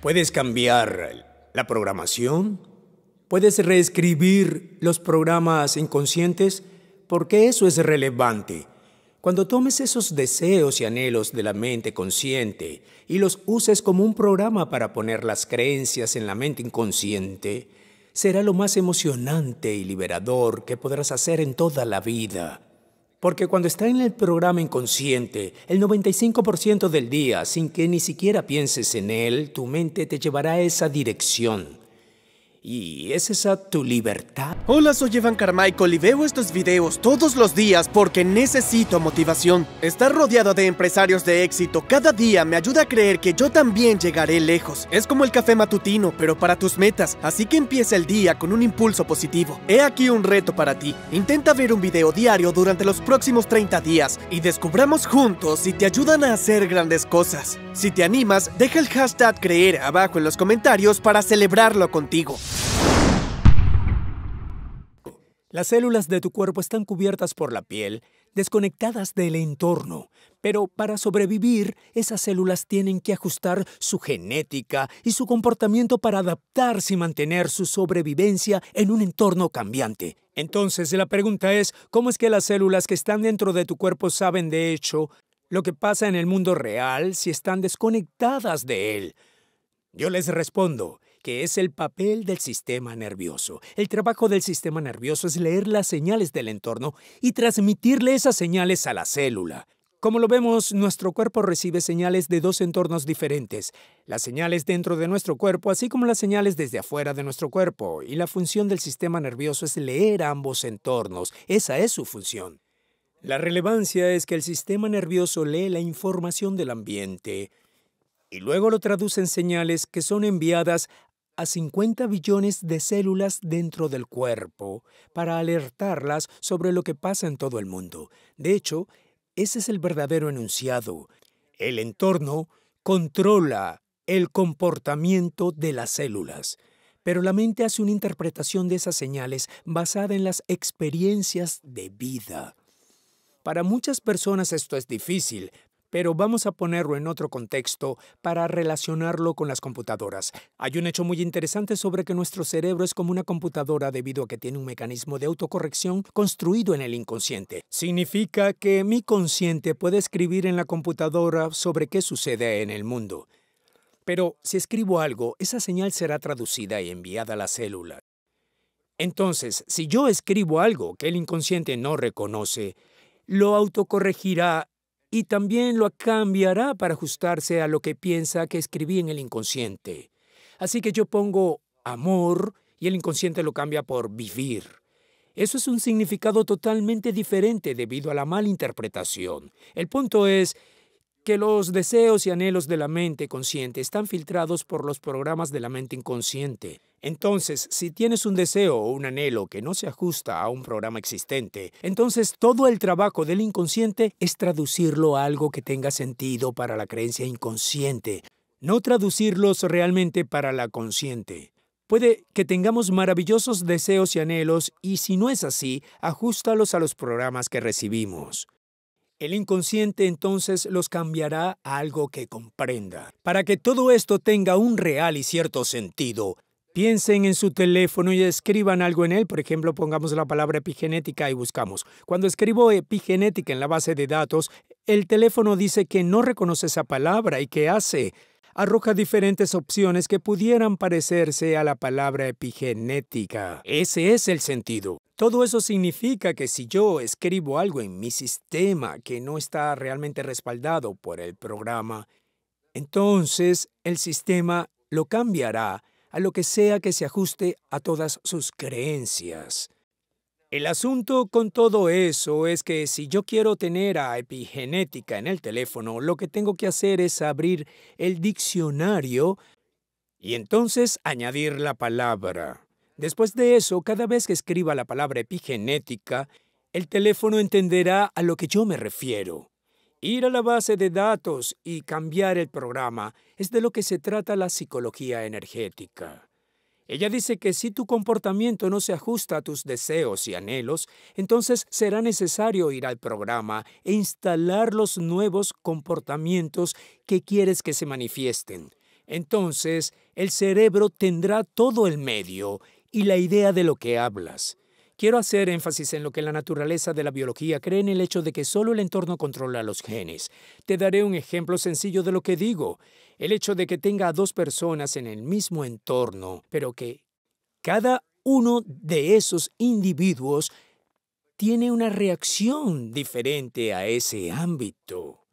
Puedes cambiar la programación, puedes reescribir los programas inconscientes, porque eso es relevante. Cuando tomes esos deseos y anhelos de la mente consciente y los uses como un programa para poner las creencias en la mente inconsciente, será lo más emocionante y liberador que podrás hacer en toda la vida. Porque cuando está en el programa inconsciente, el 95% del día, sin que ni siquiera pienses en él, tu mente te llevará a esa dirección. ¿Y es esa tu libertad? Hola, soy Evan Carmichael y veo estos videos todos los días porque necesito motivación. Estar rodeado de empresarios de éxito cada día me ayuda a creer que yo también llegaré lejos. Es como el café matutino, pero para tus metas, así que empieza el día con un impulso positivo. He aquí un reto para ti. Intenta ver un video diario durante los próximos 30 días y descubramos juntos si te ayudan a hacer grandes cosas. Si te animas, deja el hashtag creer abajo en los comentarios para celebrarlo contigo. Las células de tu cuerpo están cubiertas por la piel, desconectadas del entorno, pero para sobrevivir, esas células tienen que ajustar su genética y su comportamiento para adaptarse y mantener su sobrevivencia en un entorno cambiante. Entonces, la pregunta es, ¿cómo es que las células que están dentro de tu cuerpo saben de hecho lo que pasa en el mundo real si están desconectadas de él? Yo les respondo, que es el papel del sistema nervioso. El trabajo del sistema nervioso es leer las señales del entorno y transmitirle esas señales a la célula. Como lo vemos, nuestro cuerpo recibe señales de dos entornos diferentes, las señales dentro de nuestro cuerpo así como las señales desde afuera de nuestro cuerpo, y la función del sistema nervioso es leer ambos entornos, esa es su función. La relevancia es que el sistema nervioso lee la información del ambiente y luego lo traduce en señales que son enviadas a 50 billones de células dentro del cuerpo para alertarlas sobre lo que pasa en todo el mundo. De hecho, ese es el verdadero enunciado. El entorno controla el comportamiento de las células, pero la mente hace una interpretación de esas señales basada en las experiencias de vida. Para muchas personas esto es difícil, pero vamos a ponerlo en otro contexto para relacionarlo con las computadoras. Hay un hecho muy interesante sobre que nuestro cerebro es como una computadora debido a que tiene un mecanismo de autocorrección construido en el inconsciente. Significa que mi consciente puede escribir en la computadora sobre qué sucede en el mundo. Pero si escribo algo, esa señal será traducida y enviada a la célula. Entonces, si yo escribo algo que el inconsciente no reconoce, lo autocorregirá y también lo cambiará para ajustarse a lo que piensa que escribí en el inconsciente. Así que yo pongo amor y el inconsciente lo cambia por vivir. Eso es un significado totalmente diferente debido a la mala interpretación. El punto es que los deseos y anhelos de la mente consciente están filtrados por los programas de la mente inconsciente. Entonces, si tienes un deseo o un anhelo que no se ajusta a un programa existente, entonces todo el trabajo del inconsciente es traducirlo a algo que tenga sentido para la creencia inconsciente, no traducirlos realmente para la consciente. Puede que tengamos maravillosos deseos y anhelos y si no es así, ajustalos a los programas que recibimos. El inconsciente entonces los cambiará a algo que comprenda. Para que todo esto tenga un real y cierto sentido, piensen en su teléfono y escriban algo en él. Por ejemplo, pongamos la palabra epigenética y buscamos. Cuando escribo epigenética en la base de datos, el teléfono dice que no reconoce esa palabra y que hace arroja diferentes opciones que pudieran parecerse a la palabra epigenética. Ese es el sentido. Todo eso significa que si yo escribo algo en mi sistema que no está realmente respaldado por el programa, entonces el sistema lo cambiará a lo que sea que se ajuste a todas sus creencias. El asunto con todo eso es que si yo quiero tener a epigenética en el teléfono, lo que tengo que hacer es abrir el diccionario y entonces añadir la palabra. Después de eso, cada vez que escriba la palabra epigenética, el teléfono entenderá a lo que yo me refiero. Ir a la base de datos y cambiar el programa es de lo que se trata la psicología energética. Ella dice que si tu comportamiento no se ajusta a tus deseos y anhelos, entonces será necesario ir al programa e instalar los nuevos comportamientos que quieres que se manifiesten. Entonces, el cerebro tendrá todo el medio y la idea de lo que hablas. Quiero hacer énfasis en lo que la naturaleza de la biología cree en el hecho de que solo el entorno controla los genes. Te daré un ejemplo sencillo de lo que digo. El hecho de que tenga a dos personas en el mismo entorno, pero que cada uno de esos individuos tiene una reacción diferente a ese ámbito.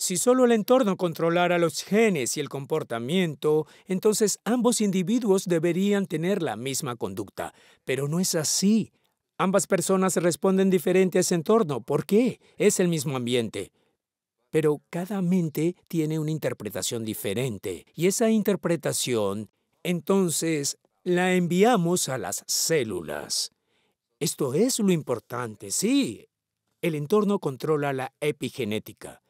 Si solo el entorno controlara los genes y el comportamiento, entonces ambos individuos deberían tener la misma conducta. Pero no es así. Ambas personas responden diferente a ese entorno. ¿Por qué? Es el mismo ambiente. Pero cada mente tiene una interpretación diferente. Y esa interpretación, entonces, la enviamos a las células. Esto es lo importante, sí. El entorno controla la epigenética.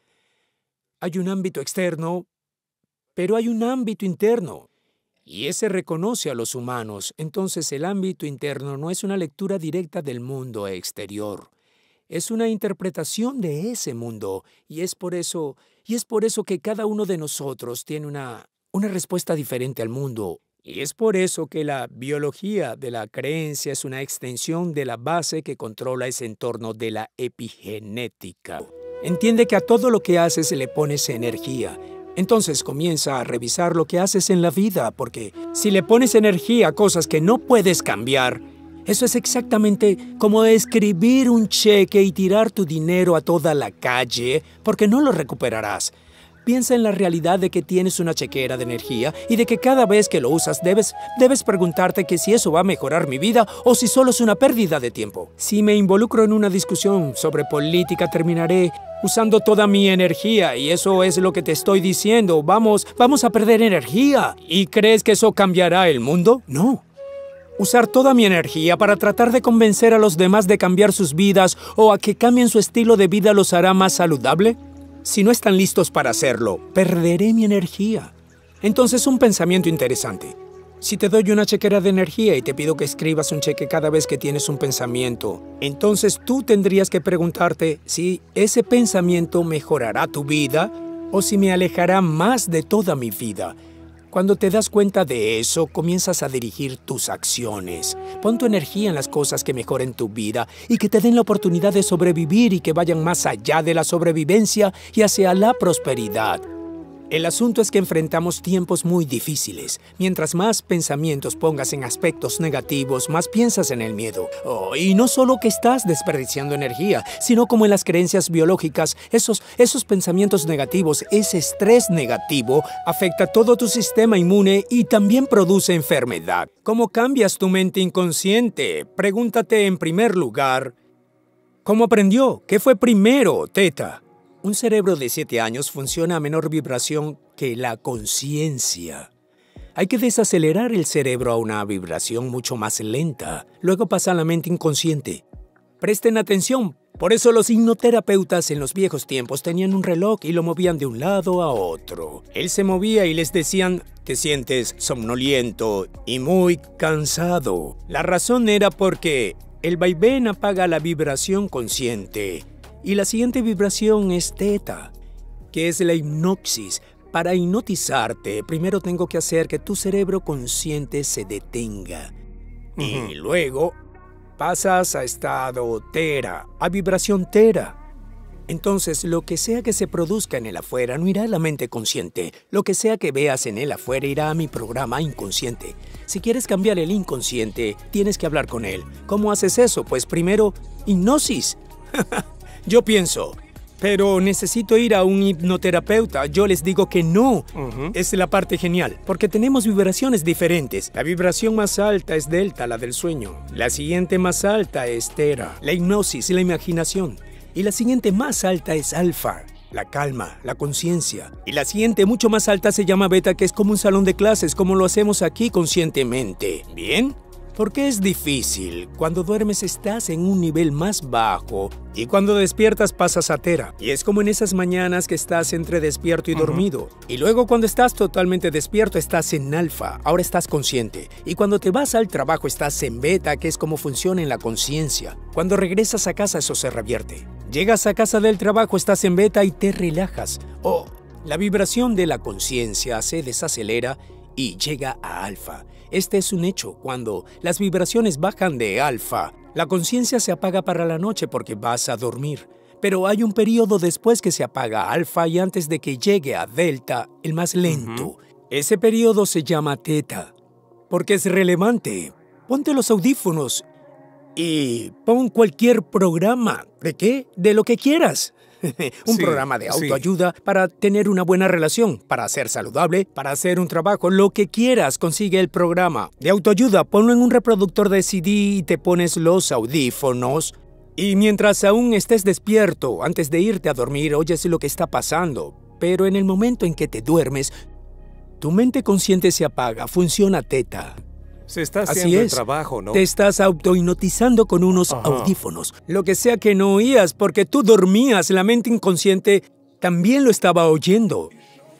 Hay un ámbito externo, pero hay un ámbito interno, y ese reconoce a los humanos. Entonces el ámbito interno no es una lectura directa del mundo exterior, es una interpretación de ese mundo, y es por eso, y es por eso que cada uno de nosotros tiene una, una respuesta diferente al mundo. Y es por eso que la biología de la creencia es una extensión de la base que controla ese entorno de la epigenética. Entiende que a todo lo que haces le pones energía. Entonces comienza a revisar lo que haces en la vida, porque si le pones energía a cosas que no puedes cambiar, eso es exactamente como escribir un cheque y tirar tu dinero a toda la calle porque no lo recuperarás. Piensa en la realidad de que tienes una chequera de energía y de que cada vez que lo usas debes, debes preguntarte que si eso va a mejorar mi vida o si solo es una pérdida de tiempo. Si me involucro en una discusión sobre política terminaré usando toda mi energía y eso es lo que te estoy diciendo. Vamos, vamos a perder energía. ¿Y crees que eso cambiará el mundo? No usar toda mi energía para tratar de convencer a los demás de cambiar sus vidas o a que cambien su estilo de vida los hará más saludable? Si no están listos para hacerlo, perderé mi energía. Entonces, un pensamiento interesante. Si te doy una chequera de energía y te pido que escribas un cheque cada vez que tienes un pensamiento, entonces tú tendrías que preguntarte si ese pensamiento mejorará tu vida o si me alejará más de toda mi vida. Cuando te das cuenta de eso, comienzas a dirigir tus acciones. Pon tu energía en las cosas que mejoren tu vida y que te den la oportunidad de sobrevivir y que vayan más allá de la sobrevivencia y hacia la prosperidad. El asunto es que enfrentamos tiempos muy difíciles. Mientras más pensamientos pongas en aspectos negativos, más piensas en el miedo. Oh, y no solo que estás desperdiciando energía, sino como en las creencias biológicas, esos, esos pensamientos negativos, ese estrés negativo, afecta todo tu sistema inmune y también produce enfermedad. ¿Cómo cambias tu mente inconsciente? Pregúntate en primer lugar, ¿cómo aprendió? ¿Qué fue primero, Teta? Un cerebro de 7 años funciona a menor vibración que la conciencia. Hay que desacelerar el cerebro a una vibración mucho más lenta, luego pasa a la mente inconsciente. Presten atención, por eso los hipnoterapeutas en los viejos tiempos tenían un reloj y lo movían de un lado a otro. Él se movía y les decían, te sientes somnoliento y muy cansado. La razón era porque el vaivén apaga la vibración consciente y la siguiente vibración es teta, que es la hipnosis. Para hipnotizarte, primero tengo que hacer que tu cerebro consciente se detenga. Y luego pasas a estado tera, a vibración tera. Entonces, lo que sea que se produzca en el afuera no irá a la mente consciente. Lo que sea que veas en el afuera irá a mi programa inconsciente. Si quieres cambiar el inconsciente, tienes que hablar con él. ¿Cómo haces eso? Pues primero, hipnosis. Yo pienso, pero necesito ir a un hipnoterapeuta. Yo les digo que no. Es la parte genial, porque tenemos vibraciones diferentes. La vibración más alta es delta, la del sueño. La siguiente más alta es tera, la hipnosis y la imaginación. Y la siguiente más alta es alfa. La calma, la conciencia. Y la siguiente mucho más alta se llama beta, que es como un salón de clases, como lo hacemos aquí conscientemente. ¿Bien? Porque es difícil. Cuando duermes estás en un nivel más bajo y cuando despiertas pasas a tera. Y es como en esas mañanas que estás entre despierto y dormido. Y luego cuando estás totalmente despierto estás en alfa, ahora estás consciente. Y cuando te vas al trabajo estás en beta, que es como funciona en la conciencia. Cuando regresas a casa eso se revierte. Llegas a casa del trabajo estás en beta y te relajas. O oh, la vibración de la conciencia se desacelera y llega a alfa. Este es un hecho. Cuando las vibraciones bajan de alfa, la conciencia se apaga para la noche porque vas a dormir. Pero hay un periodo después que se apaga alfa y antes de que llegue a delta, el más lento. Ese periodo se llama teta. Porque es relevante. Ponte los audífonos y pon cualquier programa. ¿De qué? De lo que quieras. un programa de autoayuda para tener una buena relación, para ser saludable, para hacer un trabajo, lo que quieras, consigue el programa de autoayuda, ponlo en un reproductor de CD y te pones los audífonos. Y mientras aún estés despierto, antes de irte a dormir, oyes lo que está pasando. Pero en el momento en que te duermes, tu mente consciente se apaga, funciona teta. Se está haciendo Así trabajo, ¿no? Te estás autohipnotizando con unos audífonos. Lo que sea que no oías, porque tú dormías, la mente inconsciente también lo estaba oyendo.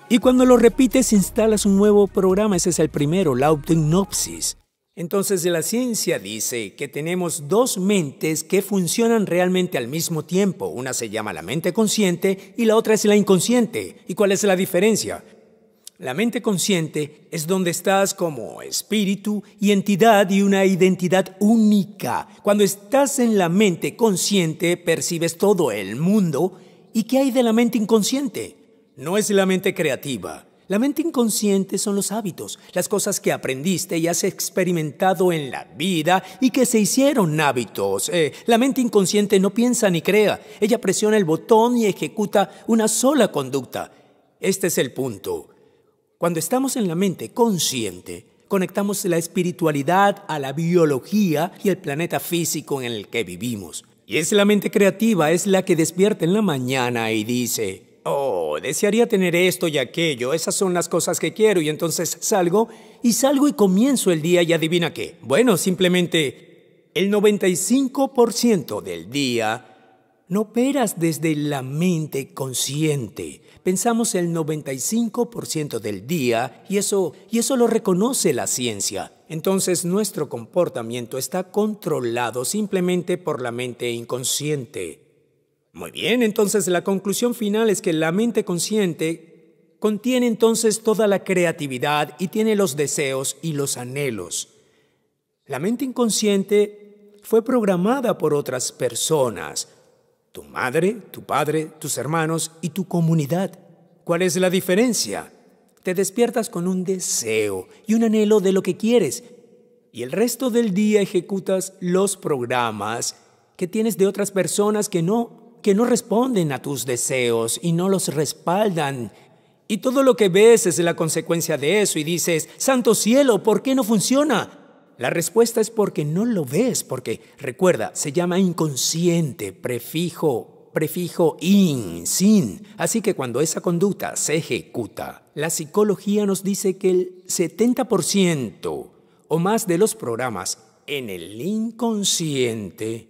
Y cuando lo repites, instalas un nuevo programa. Ese es el primero, la autohipnopsis. Entonces la ciencia dice que tenemos dos mentes que funcionan realmente al mismo tiempo. Una se llama la mente consciente y la otra es la inconsciente. ¿Y cuál es la diferencia? La mente consciente es donde estás como espíritu y entidad y una identidad única. Cuando estás en la mente consciente, percibes todo el mundo. ¿Y qué hay de la mente inconsciente? No es la mente creativa. La mente inconsciente son los hábitos, las cosas que aprendiste y has experimentado en la vida y que se hicieron hábitos. Eh, la mente inconsciente no piensa ni crea. Ella presiona el botón y ejecuta una sola conducta. Este es el punto. Cuando estamos en la mente consciente, conectamos la espiritualidad a la biología y al planeta físico en el que vivimos. Y es la mente creativa, es la que despierta en la mañana y dice, oh, desearía tener esto y aquello, esas son las cosas que quiero, y entonces salgo y salgo y comienzo el día y adivina qué. Bueno, simplemente el 95% del día no operas desde la mente consciente. Pensamos el 95% del día y eso, y eso lo reconoce la ciencia. Entonces nuestro comportamiento está controlado simplemente por la mente inconsciente. Muy bien, entonces la conclusión final es que la mente consciente contiene entonces toda la creatividad y tiene los deseos y los anhelos. La mente inconsciente fue programada por otras personas, tu madre, tu padre, tus hermanos y tu comunidad. ¿Cuál es la diferencia? Te despiertas con un deseo y un anhelo de lo que quieres y el resto del día ejecutas los programas que tienes de otras personas que no, que no responden a tus deseos y no los respaldan. Y todo lo que ves es la consecuencia de eso y dices, Santo cielo, ¿por qué no funciona? La respuesta es porque no lo ves, porque recuerda, se llama inconsciente, prefijo, prefijo in, sin. Así que cuando esa conducta se ejecuta, la psicología nos dice que el 70% o más de los programas en el inconsciente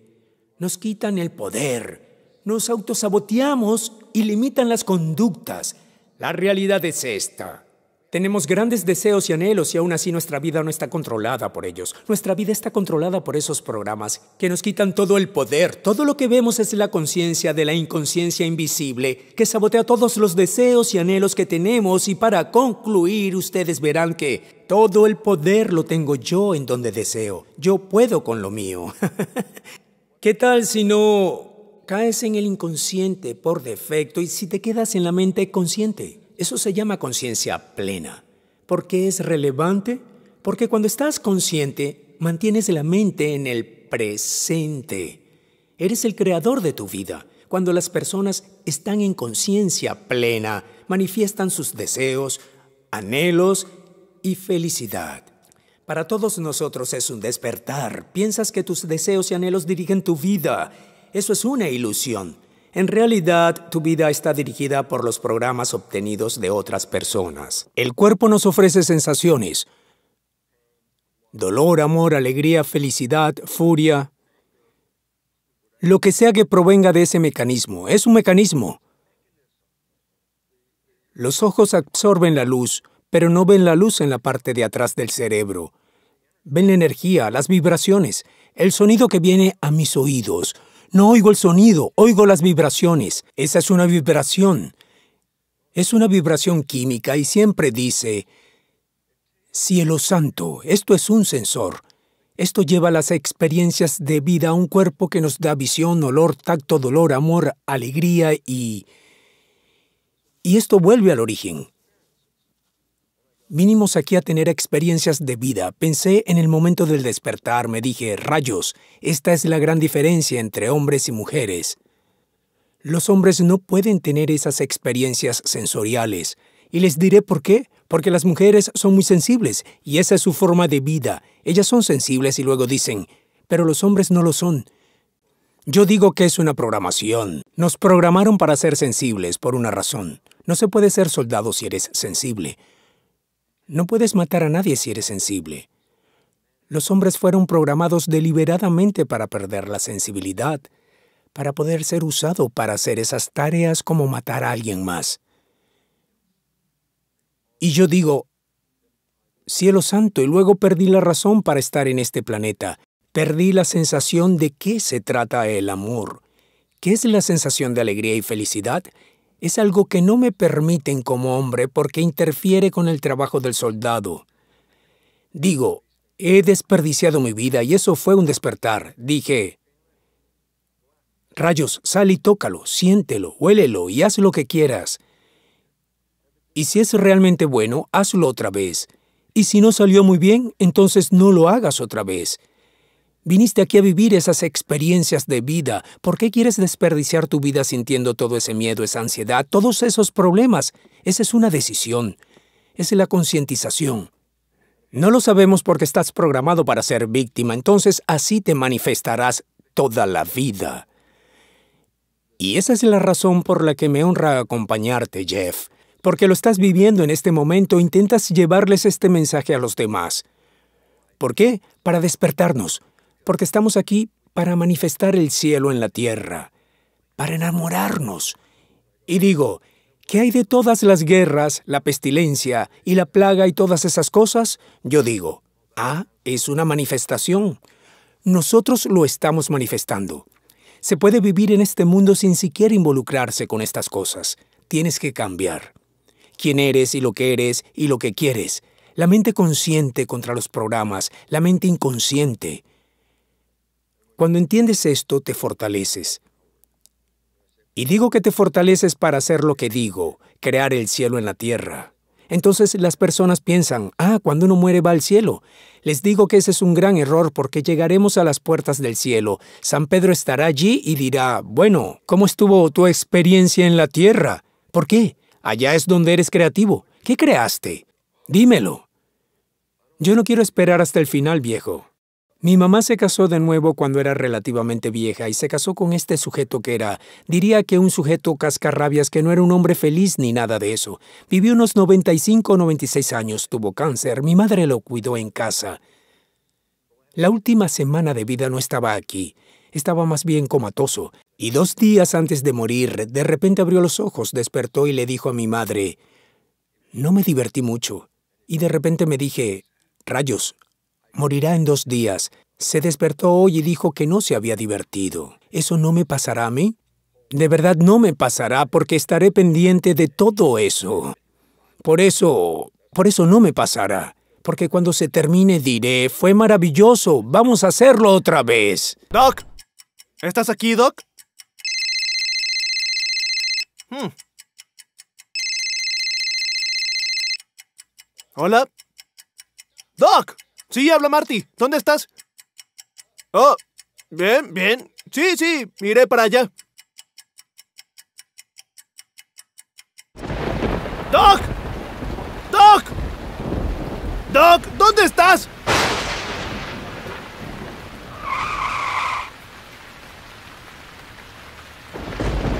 nos quitan el poder, nos autosaboteamos y limitan las conductas. La realidad es esta. Tenemos grandes deseos y anhelos y aún así nuestra vida no está controlada por ellos. Nuestra vida está controlada por esos programas que nos quitan todo el poder. Todo lo que vemos es la conciencia de la inconsciencia invisible que sabotea todos los deseos y anhelos que tenemos y para concluir ustedes verán que todo el poder lo tengo yo en donde deseo. Yo puedo con lo mío. ¿Qué tal si no caes en el inconsciente por defecto y si te quedas en la mente consciente? Eso se llama conciencia plena. ¿Por qué es relevante? Porque cuando estás consciente, mantienes la mente en el presente. Eres el creador de tu vida. Cuando las personas están en conciencia plena, manifiestan sus deseos, anhelos y felicidad. Para todos nosotros es un despertar. Piensas que tus deseos y anhelos dirigen tu vida. Eso es una ilusión. En realidad, tu vida está dirigida por los programas obtenidos de otras personas. El cuerpo nos ofrece sensaciones. Dolor, amor, alegría, felicidad, furia. Lo que sea que provenga de ese mecanismo, es un mecanismo. Los ojos absorben la luz, pero no ven la luz en la parte de atrás del cerebro. Ven la energía, las vibraciones, el sonido que viene a mis oídos, no oigo el sonido, oigo las vibraciones. Esa es una vibración. Es una vibración química y siempre dice, Cielo Santo, esto es un sensor. Esto lleva las experiencias de vida a un cuerpo que nos da visión, olor, tacto, dolor, amor, alegría y... Y esto vuelve al origen. Vinimos aquí a tener experiencias de vida. Pensé en el momento del despertar, me dije, rayos, esta es la gran diferencia entre hombres y mujeres. Los hombres no pueden tener esas experiencias sensoriales. Y les diré por qué. Porque las mujeres son muy sensibles y esa es su forma de vida. Ellas son sensibles y luego dicen, pero los hombres no lo son. Yo digo que es una programación. Nos programaron para ser sensibles por una razón. No se puede ser soldado si eres sensible. No puedes matar a nadie si eres sensible. Los hombres fueron programados deliberadamente para perder la sensibilidad, para poder ser usado para hacer esas tareas como matar a alguien más. Y yo digo, cielo santo, y luego perdí la razón para estar en este planeta. Perdí la sensación de qué se trata el amor, qué es la sensación de alegría y felicidad, es algo que no me permiten como hombre porque interfiere con el trabajo del soldado. Digo, he desperdiciado mi vida y eso fue un despertar. Dije, rayos, sal y tócalo, siéntelo, huélelo y haz lo que quieras. Y si es realmente bueno, hazlo otra vez. Y si no salió muy bien, entonces no lo hagas otra vez. Viniste aquí a vivir esas experiencias de vida. ¿Por qué quieres desperdiciar tu vida sintiendo todo ese miedo, esa ansiedad, todos esos problemas? Esa es una decisión. Es la concientización. No lo sabemos porque estás programado para ser víctima, entonces así te manifestarás toda la vida. Y esa es la razón por la que me honra acompañarte, Jeff, porque lo estás viviendo en este momento, intentas llevarles este mensaje a los demás. ¿Por qué? Para despertarnos, porque estamos aquí para manifestar el cielo en la tierra, para enamorarnos. Y digo, ¿qué hay de todas las guerras, la pestilencia y la plaga y todas esas cosas? Yo digo, ah, es una manifestación. Nosotros lo estamos manifestando. Se puede vivir en este mundo sin siquiera involucrarse con estas cosas. Tienes que cambiar. Quién eres y lo que eres y lo que quieres. La mente consciente contra los programas, la mente inconsciente. Cuando entiendes esto, te fortaleces. Y digo que te fortaleces para hacer lo que digo, crear el cielo en la tierra. Entonces las personas piensan, ah, cuando uno muere va al cielo. Les digo que ese es un gran error porque llegaremos a las puertas del cielo. San Pedro estará allí y dirá, bueno, ¿cómo estuvo tu experiencia en la tierra? ¿Por qué? Allá es donde eres creativo. ¿Qué creaste? Dímelo. Yo no quiero esperar hasta el final, viejo. Mi mamá se casó de nuevo cuando era relativamente vieja y se casó con este sujeto que era, diría que un sujeto cascarrabias que no era un hombre feliz ni nada de eso. Vivió unos 95 o 96 años, tuvo cáncer, mi madre lo cuidó en casa. La última semana de vida no estaba aquí, estaba más bien comatoso, y dos días antes de morir, de repente abrió los ojos, despertó y le dijo a mi madre, no me divertí mucho, y de repente me dije, rayos, Morirá en dos días. Se despertó hoy y dijo que no se había divertido. ¿Eso no me pasará a mí? De verdad no me pasará porque estaré pendiente de todo eso. Por eso, por eso no me pasará. Porque cuando se termine diré, fue maravilloso, vamos a hacerlo otra vez. Doc, ¿estás aquí, Doc? Hmm. Hola. Doc. Sí, habla Marty. ¿Dónde estás? Oh, bien, bien. Sí, sí, iré para allá. ¡Doc! ¡Doc! ¡Doc! ¿Dónde estás?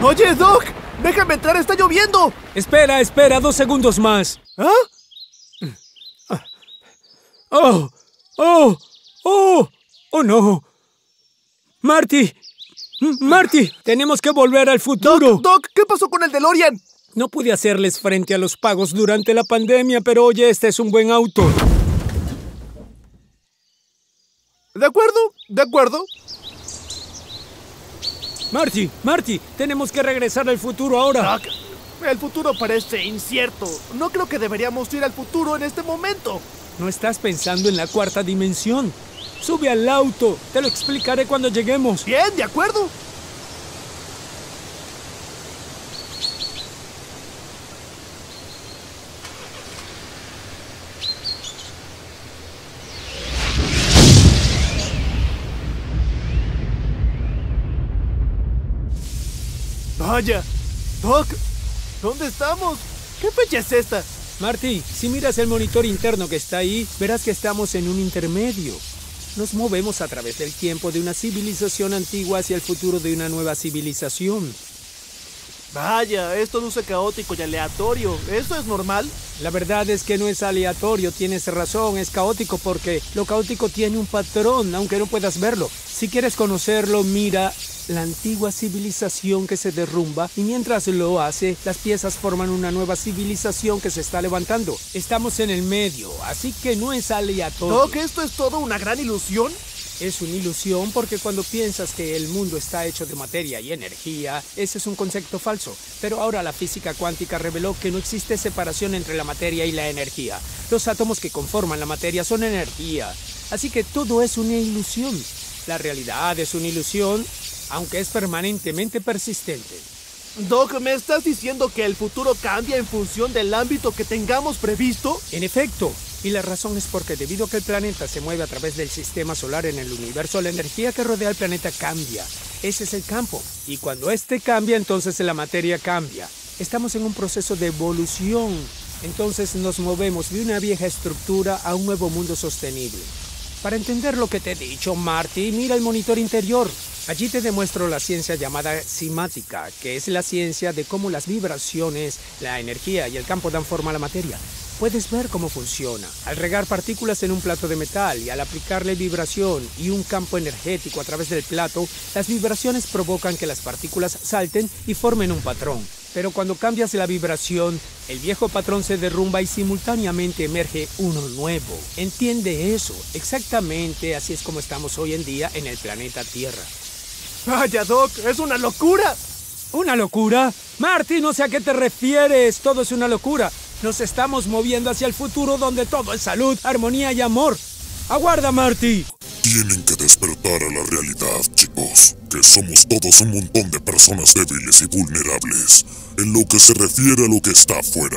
Oye, Doc, déjame entrar, está lloviendo. Espera, espera, dos segundos más. ¿Ah? Oh, ¡Oh! ¡Oh! ¡Oh no! ¡Marty! ¡Marty! ¡Tenemos que volver al futuro! Doc, ¿qué pasó con el DeLorean? No pude hacerles frente a los pagos durante la pandemia, pero oye, este es un buen auto. De acuerdo, de acuerdo. Marty, Marty, tenemos que regresar al futuro ahora. Doc, el futuro parece incierto. No creo que deberíamos ir al futuro en este momento. No estás pensando en la cuarta dimensión. Sube al auto. Te lo explicaré cuando lleguemos. Bien, de acuerdo. Vaya, Doc, ¿dónde estamos? ¿Qué fecha es esta? Marty, si miras el monitor interno que está ahí, verás que estamos en un intermedio. Nos movemos a través del tiempo de una civilización antigua hacia el futuro de una nueva civilización. Vaya, esto es caótico y aleatorio. ¿Esto es normal? La verdad es que no es aleatorio, tienes razón, es caótico porque lo caótico tiene un patrón, aunque no puedas verlo. Si quieres conocerlo, mira la antigua civilización que se derrumba y mientras lo hace, las piezas forman una nueva civilización que se está levantando. Estamos en el medio, así que no es aleatorio. ¿No que esto es todo una gran ilusión? Es una ilusión porque cuando piensas que el mundo está hecho de materia y energía, ese es un concepto falso. Pero ahora la física cuántica reveló que no existe separación entre la materia y la energía. Los átomos que conforman la materia son energía. Así que todo es una ilusión. La realidad es una ilusión aunque es permanentemente persistente. Doc, ¿me estás diciendo que el futuro cambia en función del ámbito que tengamos previsto? En efecto, y la razón es porque debido a que el planeta se mueve a través del sistema solar en el universo, la energía que rodea al planeta cambia. Ese es el campo. Y cuando este cambia, entonces la materia cambia. Estamos en un proceso de evolución. Entonces nos movemos de una vieja estructura a un nuevo mundo sostenible. Para entender lo que te he dicho, Marty, mira el monitor interior. Allí te demuestro la ciencia llamada simática, que es la ciencia de cómo las vibraciones, la energía y el campo dan forma a la materia. Puedes ver cómo funciona. Al regar partículas en un plato de metal y al aplicarle vibración y un campo energético a través del plato, las vibraciones provocan que las partículas salten y formen un patrón. Pero cuando cambias la vibración, el viejo patrón se derrumba y simultáneamente emerge uno nuevo. Entiende eso. Exactamente así es como estamos hoy en día en el planeta Tierra. Vaya, Doc, es una locura. ¿Una locura? Marty, no sé a qué te refieres. Todo es una locura. Nos estamos moviendo hacia el futuro donde todo es salud, armonía y amor. ¡Aguarda, Marty! Tienen que despertar a la realidad, chicos, que somos todos un montón de personas débiles y vulnerables. En lo que se refiere a lo que está afuera,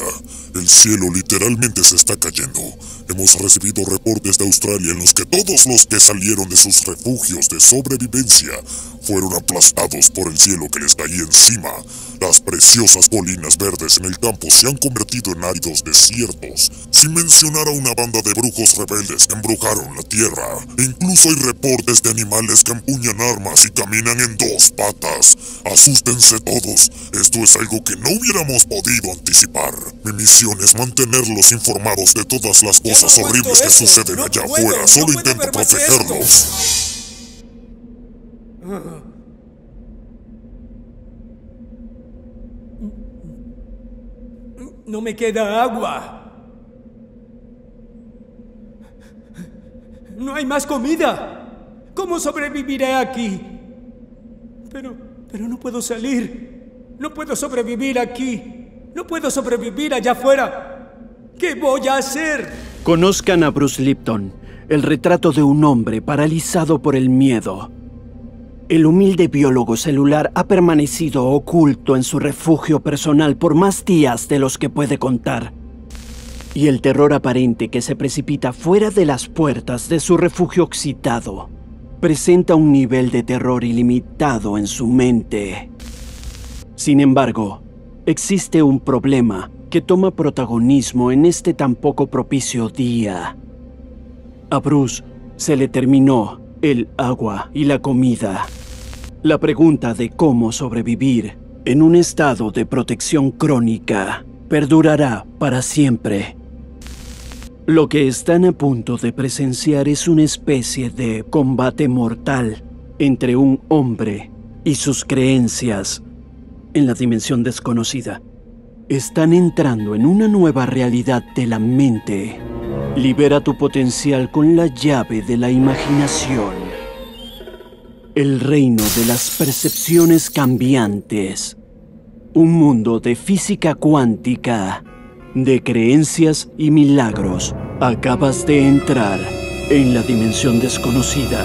el cielo literalmente se está cayendo. Hemos recibido reportes de Australia en los que todos los que salieron de sus refugios de sobrevivencia fueron aplastados por el cielo que les caía encima. Las preciosas colinas verdes en el campo se han convertido en áridos desiertos, sin mencionar a una banda de brujos rebeldes que embrujaron la tierra. E incluso hay reportes de animales que empuñan armas y caminan en dos patas. Asústense todos, esto es algo que no hubiéramos podido anticipar. Mi misión es mantenerlos informados de todas las cosas horribles que suceden allá afuera, solo intento protegerlos. No me queda agua. No hay más comida. ¿Cómo sobreviviré aquí? Pero, pero no puedo salir. No puedo sobrevivir aquí. No puedo sobrevivir allá afuera. ¿Qué voy a hacer? Conozcan a Bruce Lipton, el retrato de un hombre paralizado por el miedo. El humilde biólogo celular ha permanecido oculto en su refugio personal por más días de los que puede contar. Y el terror aparente que se precipita fuera de las puertas de su refugio excitado presenta un nivel de terror ilimitado en su mente. Sin embargo, existe un problema que toma protagonismo en este tan poco propicio día. A Bruce se le terminó el agua y la comida. La pregunta de cómo sobrevivir en un estado de protección crónica perdurará para siempre. Lo que están a punto de presenciar es una especie de combate mortal entre un hombre y sus creencias en la dimensión desconocida. Están entrando en una nueva realidad de la mente. Libera tu potencial con la llave de la imaginación. El reino de las percepciones cambiantes. Un mundo de física cuántica, de creencias y milagros. Acabas de entrar en la dimensión desconocida.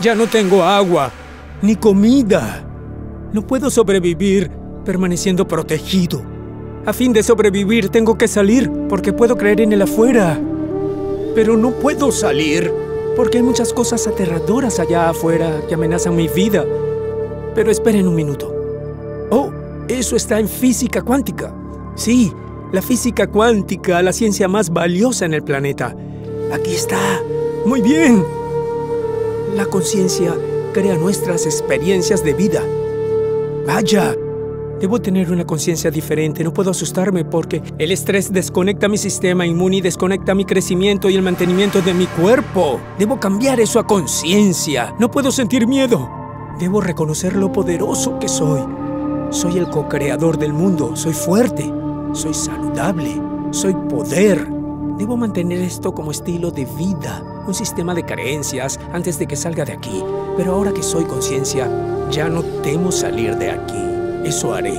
Ya no tengo agua, ni comida. No puedo sobrevivir permaneciendo protegido. A fin de sobrevivir, tengo que salir, porque puedo creer en el afuera. Pero no puedo salir, porque hay muchas cosas aterradoras allá afuera que amenazan mi vida. Pero esperen un minuto. Oh, eso está en física cuántica. Sí, la física cuántica, la ciencia más valiosa en el planeta. Aquí está. Muy bien. La conciencia crea nuestras experiencias de vida. Vaya, Debo tener una conciencia diferente, no puedo asustarme porque el estrés desconecta mi sistema inmune y desconecta mi crecimiento y el mantenimiento de mi cuerpo. Debo cambiar eso a conciencia, no puedo sentir miedo. Debo reconocer lo poderoso que soy. Soy el co-creador del mundo, soy fuerte, soy saludable, soy poder. Debo mantener esto como estilo de vida, un sistema de creencias antes de que salga de aquí. Pero ahora que soy conciencia, ya no temo salir de aquí. Eso haré.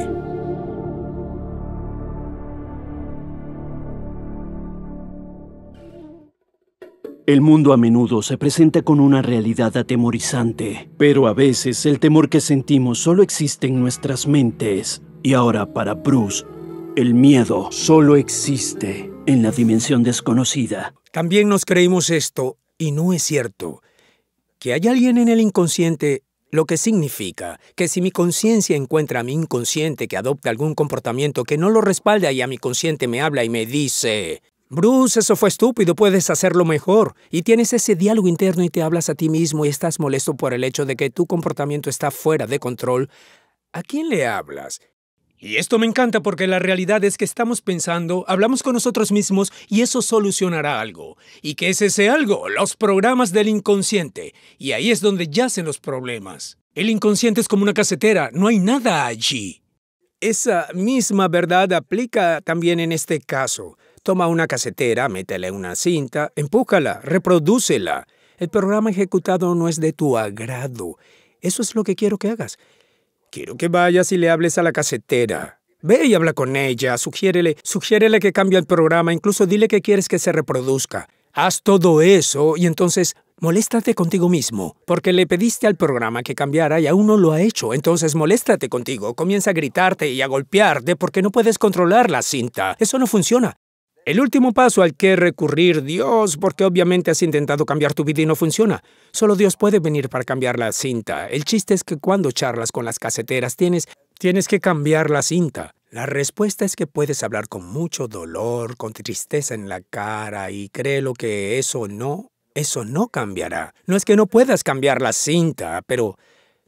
El mundo a menudo se presenta con una realidad atemorizante, pero a veces el temor que sentimos solo existe en nuestras mentes. Y ahora para Bruce, el miedo solo existe en la dimensión desconocida. También nos creímos esto, y no es cierto. Que hay alguien en el inconsciente lo que significa que si mi conciencia encuentra a mi inconsciente que adopta algún comportamiento que no lo respalda y a mi consciente me habla y me dice, Bruce, eso fue estúpido, puedes hacerlo mejor. Y tienes ese diálogo interno y te hablas a ti mismo y estás molesto por el hecho de que tu comportamiento está fuera de control. ¿A quién le hablas? Y esto me encanta porque la realidad es que estamos pensando, hablamos con nosotros mismos y eso solucionará algo. ¿Y qué es ese algo? Los programas del inconsciente. Y ahí es donde yacen los problemas. El inconsciente es como una casetera, no hay nada allí. Esa misma verdad aplica también en este caso. Toma una casetera, en una cinta, empújala, reprodúcela. El programa ejecutado no es de tu agrado. Eso es lo que quiero que hagas. Quiero que vayas y le hables a la casetera. Ve y habla con ella, sugiérele, sugiérele que cambie el programa, incluso dile que quieres que se reproduzca. Haz todo eso y entonces moléstate contigo mismo, porque le pediste al programa que cambiara y aún no lo ha hecho. Entonces moléstate contigo, comienza a gritarte y a golpearte porque no puedes controlar la cinta. Eso no funciona. El último paso al que recurrir Dios, porque obviamente has intentado cambiar tu vida y no funciona. Solo Dios puede venir para cambiar la cinta. El chiste es que cuando charlas con las caseteras tienes, tienes que cambiar la cinta. La respuesta es que puedes hablar con mucho dolor, con tristeza en la cara y créelo que eso no, eso no cambiará. No es que no puedas cambiar la cinta, pero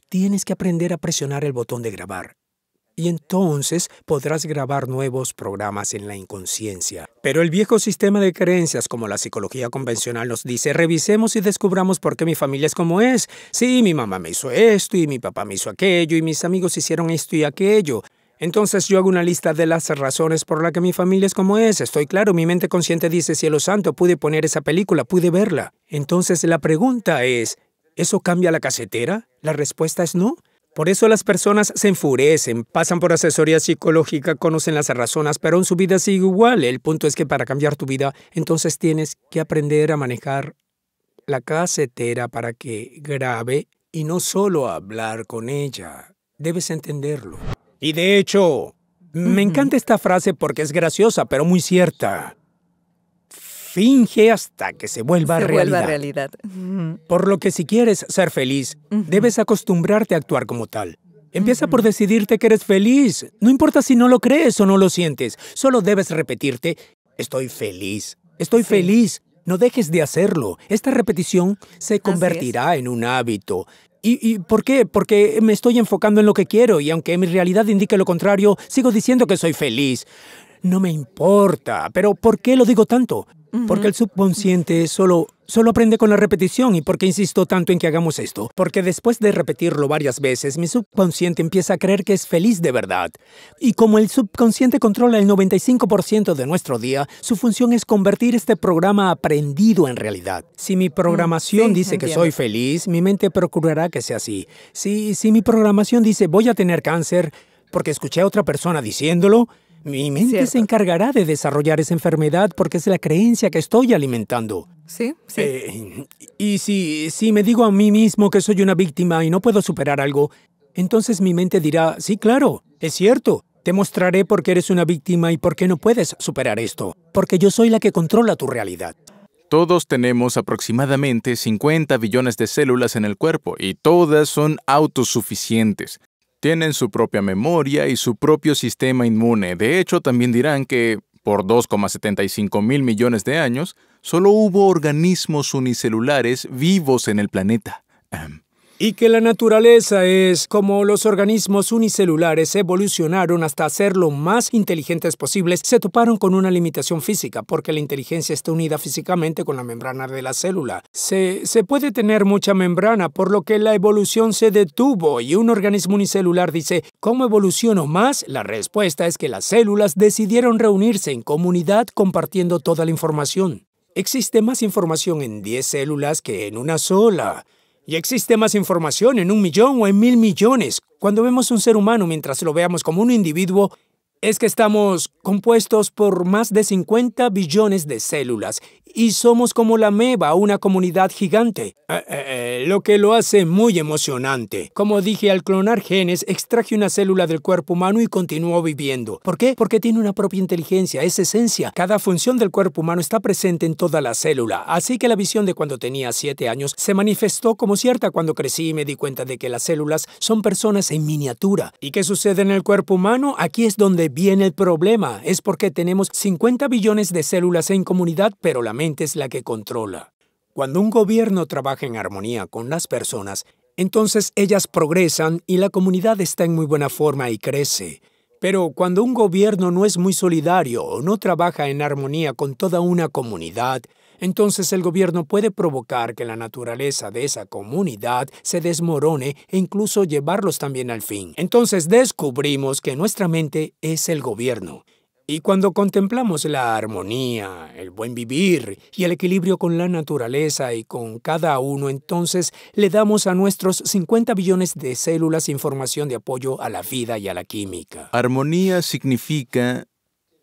tienes que aprender a presionar el botón de grabar y entonces podrás grabar nuevos programas en la inconsciencia. Pero el viejo sistema de creencias, como la psicología convencional nos dice, revisemos y descubramos por qué mi familia es como es. Sí, mi mamá me hizo esto y mi papá me hizo aquello y mis amigos hicieron esto y aquello. Entonces yo hago una lista de las razones por las que mi familia es como es. Estoy claro, mi mente consciente dice, cielo santo, pude poner esa película, pude verla. Entonces la pregunta es, ¿eso cambia la casetera? La respuesta es no. Por eso las personas se enfurecen, pasan por asesoría psicológica, conocen las razones, pero en su vida sigue igual. El punto es que para cambiar tu vida, entonces tienes que aprender a manejar la casetera para que grabe y no solo hablar con ella. Debes entenderlo. Y de hecho, me encanta esta frase porque es graciosa, pero muy cierta finge hasta que se vuelva realidad. Por lo que si quieres ser feliz, debes acostumbrarte a actuar como tal. Empieza por decidirte que eres feliz. No importa si no lo crees o no lo sientes. Solo debes repetirte, estoy feliz, estoy feliz. No dejes de hacerlo. Esta repetición se convertirá en un hábito. ¿Y, ¿Y, por qué? Porque me estoy enfocando en lo que quiero y aunque mi realidad indique lo contrario, sigo diciendo que soy feliz. No me importa, pero ¿por qué lo digo tanto? Porque el subconsciente solo, solo aprende con la repetición y porque insisto tanto en que hagamos esto. Porque después de repetirlo varias veces, mi subconsciente empieza a creer que es feliz de verdad. Y como el subconsciente controla el 95% de nuestro día, su función es convertir este programa aprendido en realidad. Si mi mm, programación dice que soy feliz, mi mente procurará que sea así. Si, si mi programación dice voy a tener cáncer, porque escuché a otra persona diciéndolo, mi mente se encargará de desarrollar esa enfermedad porque es la creencia que estoy alimentando. Sí, sí. Eh, y si, si me digo a mí mismo que soy una víctima y no puedo superar algo, entonces mi mente dirá, sí, claro, es cierto. Te mostraré por qué eres una víctima y por qué no puedes superar esto, porque yo soy la que controla tu realidad. Todos tenemos aproximadamente 50 billones de células en el cuerpo y todas son autosuficientes. Tienen su propia memoria y su propio sistema inmune. De hecho, también dirán que, por 2,75 mil millones de años, solo hubo organismos unicelulares vivos en el planeta y que la naturaleza es como los organismos unicelulares evolucionaron hasta ser lo más inteligentes posibles, se toparon con una limitación física, porque la inteligencia está unida físicamente con la membrana de la célula. Se, se puede tener mucha membrana, por lo que la evolución se detuvo y un organismo unicelular dice, ¿cómo evoluciono más? La respuesta es que las células decidieron reunirse en comunidad compartiendo toda la información. Existe más información en 10 células que en una sola. Y existe más información en un millón o en mil millones. Cuando vemos un ser humano mientras lo veamos como un individuo, es que estamos compuestos por más de 50 billones de células y somos como la meba, una comunidad gigante, eh, eh, eh, lo que lo hace muy emocionante. Como dije, al clonar genes, extraje una célula del cuerpo humano y continuó viviendo. ¿Por qué? Porque tiene una propia inteligencia, es esencia. Cada función del cuerpo humano está presente en toda la célula, así que la visión de cuando tenía siete años se manifestó como cierta cuando crecí y me di cuenta de que las células son personas en miniatura. ¿Y qué sucede en el cuerpo humano? Aquí es donde Bien, el problema. Es porque tenemos 50 billones de células en comunidad, pero la mente es la que controla. Cuando un gobierno trabaja en armonía con las personas, entonces ellas progresan y la comunidad está en muy buena forma y crece. Pero cuando un gobierno no es muy solidario o no trabaja en armonía con toda una comunidad, entonces el gobierno puede provocar que la naturaleza de esa comunidad se desmorone e incluso llevarlos también al fin. Entonces descubrimos que nuestra mente es el gobierno. Y cuando contemplamos la armonía, el buen vivir y el equilibrio con la naturaleza y con cada uno, entonces le damos a nuestros 50 billones de células información de apoyo a la vida y a la química. Armonía significa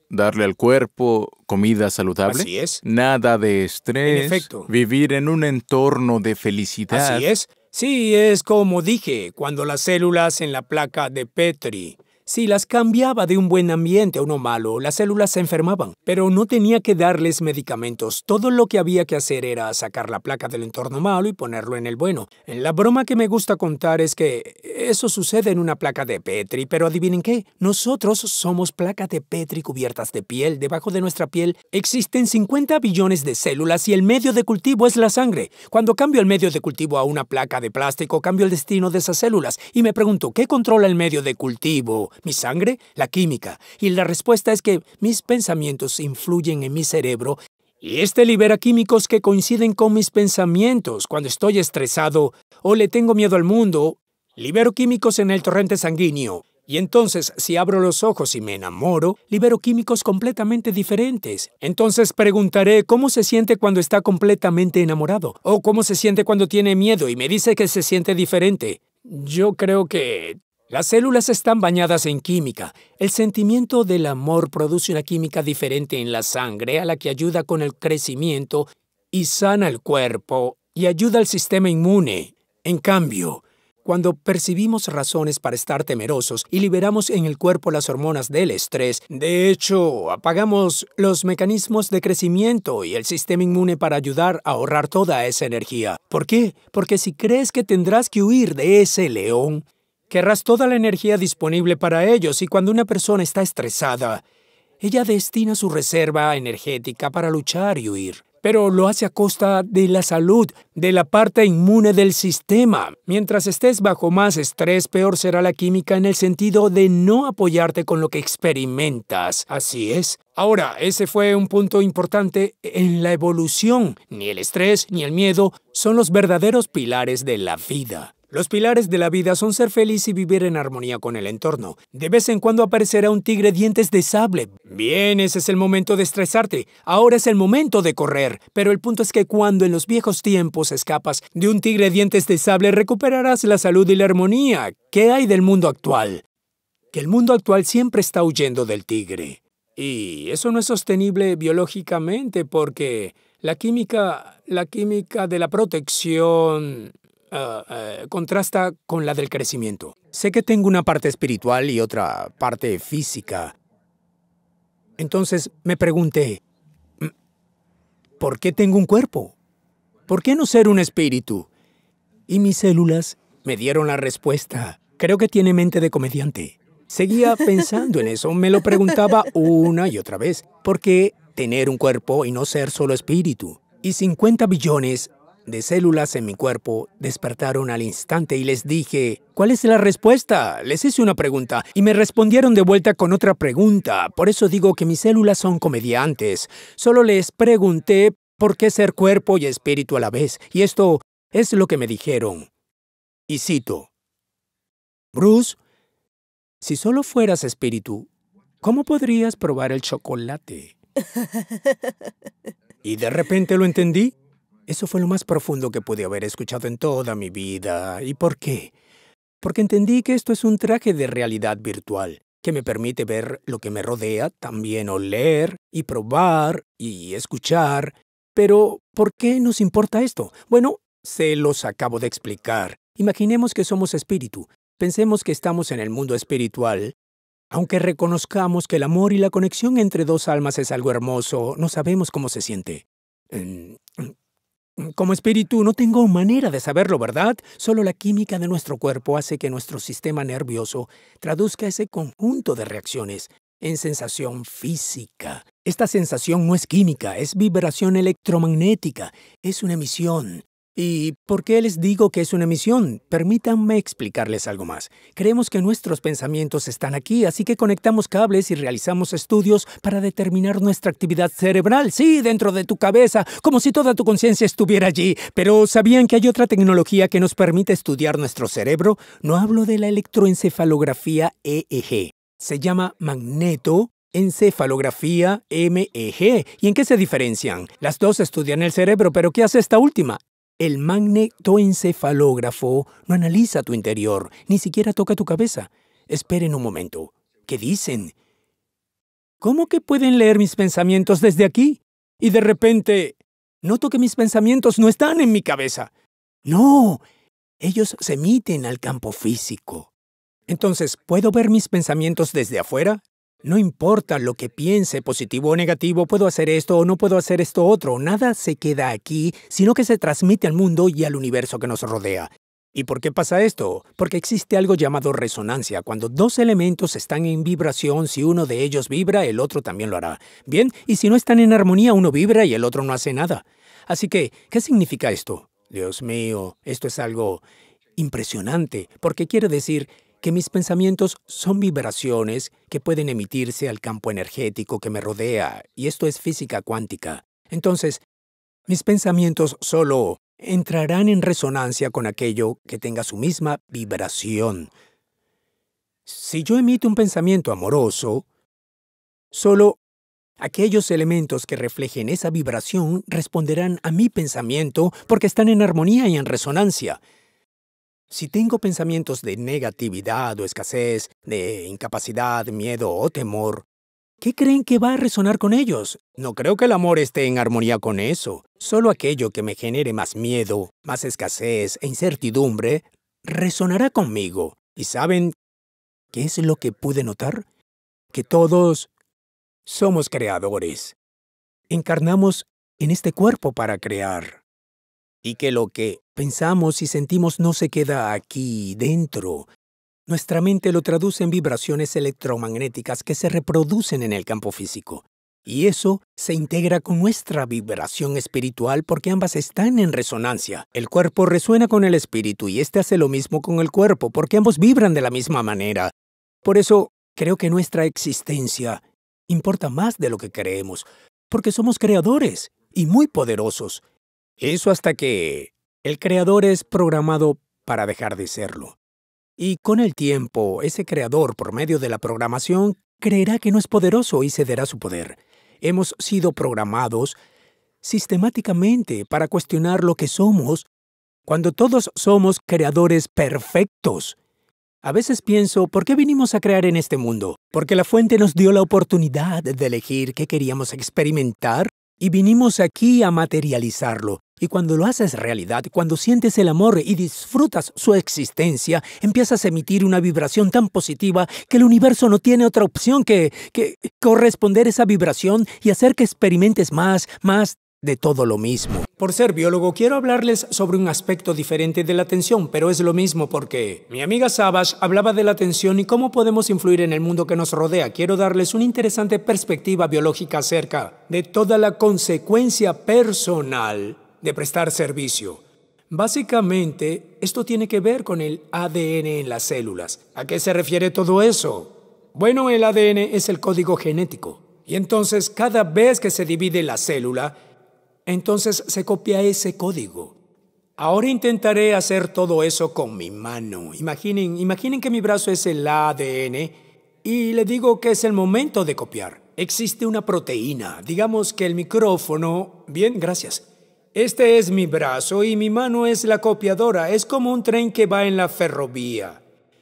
darle al cuerpo comida saludable. Así es. Nada de estrés. Vivir en un entorno de felicidad. Así es. Sí, es como dije, cuando las células en la placa de Petri si las cambiaba de un buen ambiente a uno malo, las células se enfermaban, pero no tenía que darles medicamentos. Todo lo que había que hacer era sacar la placa del entorno malo y ponerlo en el bueno. La broma que me gusta contar es que eso sucede en una placa de Petri, pero adivinen qué, nosotros somos placas de Petri cubiertas de piel. Debajo de nuestra piel existen 50 billones de células y el medio de cultivo es la sangre. Cuando cambio el medio de cultivo a una placa de plástico, cambio el destino de esas células y me pregunto, ¿qué controla el medio de cultivo? mi sangre, la química. Y la respuesta es que mis pensamientos influyen en mi cerebro y este libera químicos que coinciden con mis pensamientos. Cuando estoy estresado o le tengo miedo al mundo, libero químicos en el torrente sanguíneo. Y entonces, si abro los ojos y me enamoro, libero químicos completamente diferentes. Entonces preguntaré cómo se siente cuando está completamente enamorado, o cómo se siente cuando tiene miedo y me dice que se siente diferente. Yo creo que las células están bañadas en química. El sentimiento del amor produce una química diferente en la sangre a la que ayuda con el crecimiento y sana el cuerpo y ayuda al sistema inmune. En cambio, cuando percibimos razones para estar temerosos y liberamos en el cuerpo las hormonas del estrés, de hecho, apagamos los mecanismos de crecimiento y el sistema inmune para ayudar a ahorrar toda esa energía. ¿Por qué? Porque si crees que tendrás que huir de ese león, Querrás toda la energía disponible para ellos y cuando una persona está estresada, ella destina su reserva energética para luchar y huir. Pero lo hace a costa de la salud, de la parte inmune del sistema. Mientras estés bajo más estrés, peor será la química en el sentido de no apoyarte con lo que experimentas. Así es. Ahora, ese fue un punto importante en la evolución. Ni el estrés ni el miedo son los verdaderos pilares de la vida. Los pilares de la vida son ser feliz y vivir en armonía con el entorno. De vez en cuando aparecerá un tigre dientes de sable. Bien, ese es el momento de estresarte. Ahora es el momento de correr. Pero el punto es que cuando en los viejos tiempos escapas de un tigre dientes de sable, recuperarás la salud y la armonía. ¿Qué hay del mundo actual? Que el mundo actual siempre está huyendo del tigre. Y eso no es sostenible biológicamente porque la química, la química de la protección eh, eh, contrasta con la del crecimiento. Sé que tengo una parte espiritual y otra parte física. Entonces me pregunté, mm, ¿por qué tengo un cuerpo? ¿Por qué no ser un espíritu? Y mis células me dieron la respuesta. Creo que tiene mente de comediante. Seguía pensando en eso, me lo preguntaba una y otra vez. ¿Por qué tener un cuerpo y no ser solo espíritu? Y 50 billones de células en mi cuerpo despertaron al instante y les dije, ¿cuál es la respuesta? Les hice una pregunta y me respondieron de vuelta con otra pregunta. Por eso digo que mis células son comediantes. Solo les pregunté por qué ser cuerpo y espíritu a la vez. Y esto es lo que me dijeron. Y cito, Bruce, si solo fueras espíritu, ¿cómo podrías probar el chocolate? Y de repente lo entendí. Eso fue lo más profundo que pude haber escuchado en toda mi vida. ¿Y por qué? Porque entendí que esto es un traje de realidad virtual, que me permite ver lo que me rodea, también oler y probar y escuchar. Pero, ¿por qué nos importa esto? Bueno, se los acabo de explicar. Imaginemos que somos espíritu. Pensemos que estamos en el mundo espiritual aunque reconozcamos que el amor y la conexión entre dos almas es algo hermoso, no sabemos cómo se siente. Como espíritu no tengo manera de saberlo, ¿verdad? Solo la química de nuestro cuerpo hace que nuestro sistema nervioso traduzca ese conjunto de reacciones en sensación física. Esta sensación no es química, es vibración electromagnética, es una emisión. ¿Y por qué les digo que es una misión? Permítanme explicarles algo más. Creemos que nuestros pensamientos están aquí, así que conectamos cables y realizamos estudios para determinar nuestra actividad cerebral, sí, dentro de tu cabeza, como si toda tu conciencia estuviera allí. Pero ¿sabían que hay otra tecnología que nos permite estudiar nuestro cerebro? No hablo de la electroencefalografía EEG. Se llama magnetoencefalografía MEG. ¿Y en qué se diferencian? Las dos estudian el cerebro, pero ¿qué hace esta última? El magnetoencefalógrafo no analiza tu interior, ni siquiera toca tu cabeza. Esperen un momento. ¿Qué dicen? ¿Cómo que pueden leer mis pensamientos desde aquí? Y de repente, noto que mis pensamientos no están en mi cabeza. No, ellos se emiten al campo físico. Entonces, ¿puedo ver mis pensamientos desde afuera? No importa lo que piense, positivo o negativo, puedo hacer esto o no puedo hacer esto otro, nada se queda aquí, sino que se transmite al mundo y al universo que nos rodea. ¿Y por qué pasa esto? Porque existe algo llamado resonancia. Cuando dos elementos están en vibración, si uno de ellos vibra, el otro también lo hará. Bien, y si no están en armonía, uno vibra y el otro no hace nada. Así que, ¿qué significa esto? Dios mío, esto es algo impresionante, porque quiere decir que mis pensamientos son vibraciones que pueden emitirse al campo energético que me rodea, y esto es física cuántica. Entonces, mis pensamientos solo entrarán en resonancia con aquello que tenga su misma vibración. Si yo emito un pensamiento amoroso, solo aquellos elementos que reflejen esa vibración responderán a mi pensamiento porque están en armonía y en resonancia. Si tengo pensamientos de negatividad o escasez, de incapacidad, miedo o temor, ¿qué creen que va a resonar con ellos? No creo que el amor esté en armonía con eso. Solo aquello que me genere más miedo, más escasez e incertidumbre resonará conmigo. ¿Y saben qué es lo que pude notar? Que todos somos creadores. Encarnamos en este cuerpo para crear y que lo que pensamos y sentimos no se queda aquí dentro. Nuestra mente lo traduce en vibraciones electromagnéticas que se reproducen en el campo físico. Y eso se integra con nuestra vibración espiritual porque ambas están en resonancia. El cuerpo resuena con el espíritu y éste hace lo mismo con el cuerpo porque ambos vibran de la misma manera. Por eso creo que nuestra existencia importa más de lo que creemos, porque somos creadores y muy poderosos eso hasta que el creador es programado para dejar de serlo. Y con el tiempo, ese creador, por medio de la programación, creerá que no es poderoso y cederá su poder. Hemos sido programados sistemáticamente para cuestionar lo que somos cuando todos somos creadores perfectos. A veces pienso, ¿por qué vinimos a crear en este mundo? Porque la fuente nos dio la oportunidad de elegir qué queríamos experimentar y vinimos aquí a materializarlo. Y cuando lo haces realidad, cuando sientes el amor y disfrutas su existencia, empiezas a emitir una vibración tan positiva que el universo no tiene otra opción que, que corresponder esa vibración y hacer que experimentes más, más de todo lo mismo. Por ser biólogo, quiero hablarles sobre un aspecto diferente de la atención, pero es lo mismo porque mi amiga Savage hablaba de la atención y cómo podemos influir en el mundo que nos rodea. Quiero darles una interesante perspectiva biológica acerca de toda la consecuencia personal de prestar servicio. Básicamente, esto tiene que ver con el ADN en las células. ¿A qué se refiere todo eso? Bueno, el ADN es el código genético. Y entonces, cada vez que se divide la célula, entonces se copia ese código. Ahora intentaré hacer todo eso con mi mano. Imaginen, imaginen que mi brazo es el ADN y le digo que es el momento de copiar. Existe una proteína, digamos que el micrófono, bien, gracias. Este es mi brazo y mi mano es la copiadora. Es como un tren que va en la ferrovía.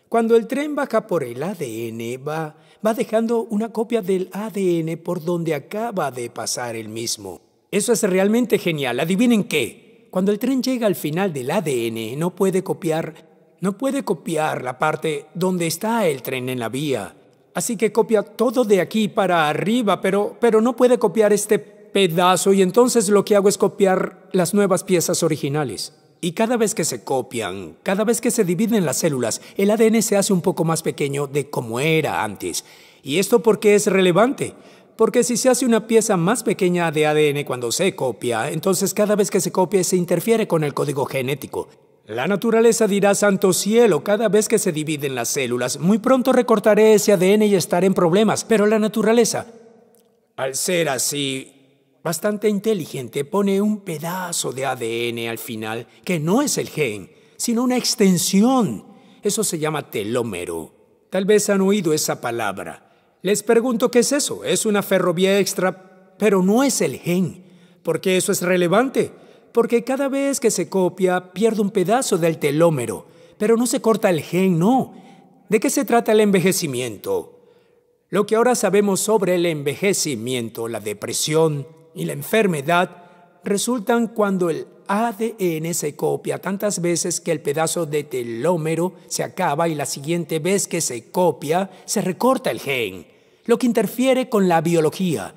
Cuando el tren baja por el ADN, va, va dejando una copia del ADN por donde acaba de pasar el mismo. Eso es realmente genial. ¿Adivinen qué? Cuando el tren llega al final del ADN, no puede copiar no puede copiar la parte donde está el tren en la vía. Así que copia todo de aquí para arriba, pero, pero no puede copiar este pedazo y entonces lo que hago es copiar las nuevas piezas originales. Y cada vez que se copian, cada vez que se dividen las células, el ADN se hace un poco más pequeño de como era antes. ¿Y esto por qué es relevante? Porque si se hace una pieza más pequeña de ADN cuando se copia, entonces cada vez que se copia se interfiere con el código genético. La naturaleza dirá, santo cielo, cada vez que se dividen las células, muy pronto recortaré ese ADN y estaré en problemas, pero la naturaleza, al ser así, bastante inteligente, pone un pedazo de ADN al final, que no es el gen, sino una extensión. Eso se llama telómero. Tal vez han oído esa palabra. Les pregunto qué es eso. Es una ferrovía extra, pero no es el gen. ¿Por qué eso es relevante? Porque cada vez que se copia, pierde un pedazo del telómero, pero no se corta el gen, no. ¿De qué se trata el envejecimiento? Lo que ahora sabemos sobre el envejecimiento, la depresión, y la enfermedad resultan cuando el ADN se copia tantas veces que el pedazo de telómero se acaba y la siguiente vez que se copia se recorta el gen, lo que interfiere con la biología.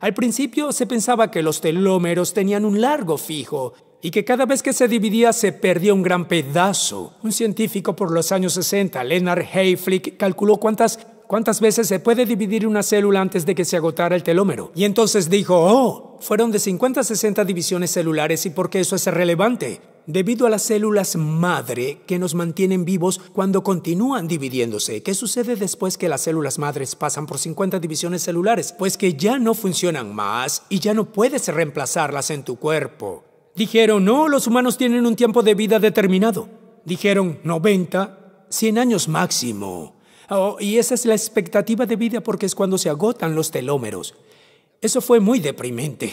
Al principio se pensaba que los telómeros tenían un largo fijo y que cada vez que se dividía se perdía un gran pedazo. Un científico por los años 60, Leonard Hayflick, calculó cuántas cuántas veces se puede dividir una célula antes de que se agotara el telómero. Y entonces dijo, oh, fueron de 50 a 60 divisiones celulares y por qué eso es relevante. Debido a las células madre que nos mantienen vivos cuando continúan dividiéndose. ¿Qué sucede después que las células madres pasan por 50 divisiones celulares? Pues que ya no funcionan más y ya no puedes reemplazarlas en tu cuerpo. Dijeron, no, los humanos tienen un tiempo de vida determinado. Dijeron, 90, 100 años máximo. Oh, y esa es la expectativa de vida porque es cuando se agotan los telómeros. Eso fue muy deprimente,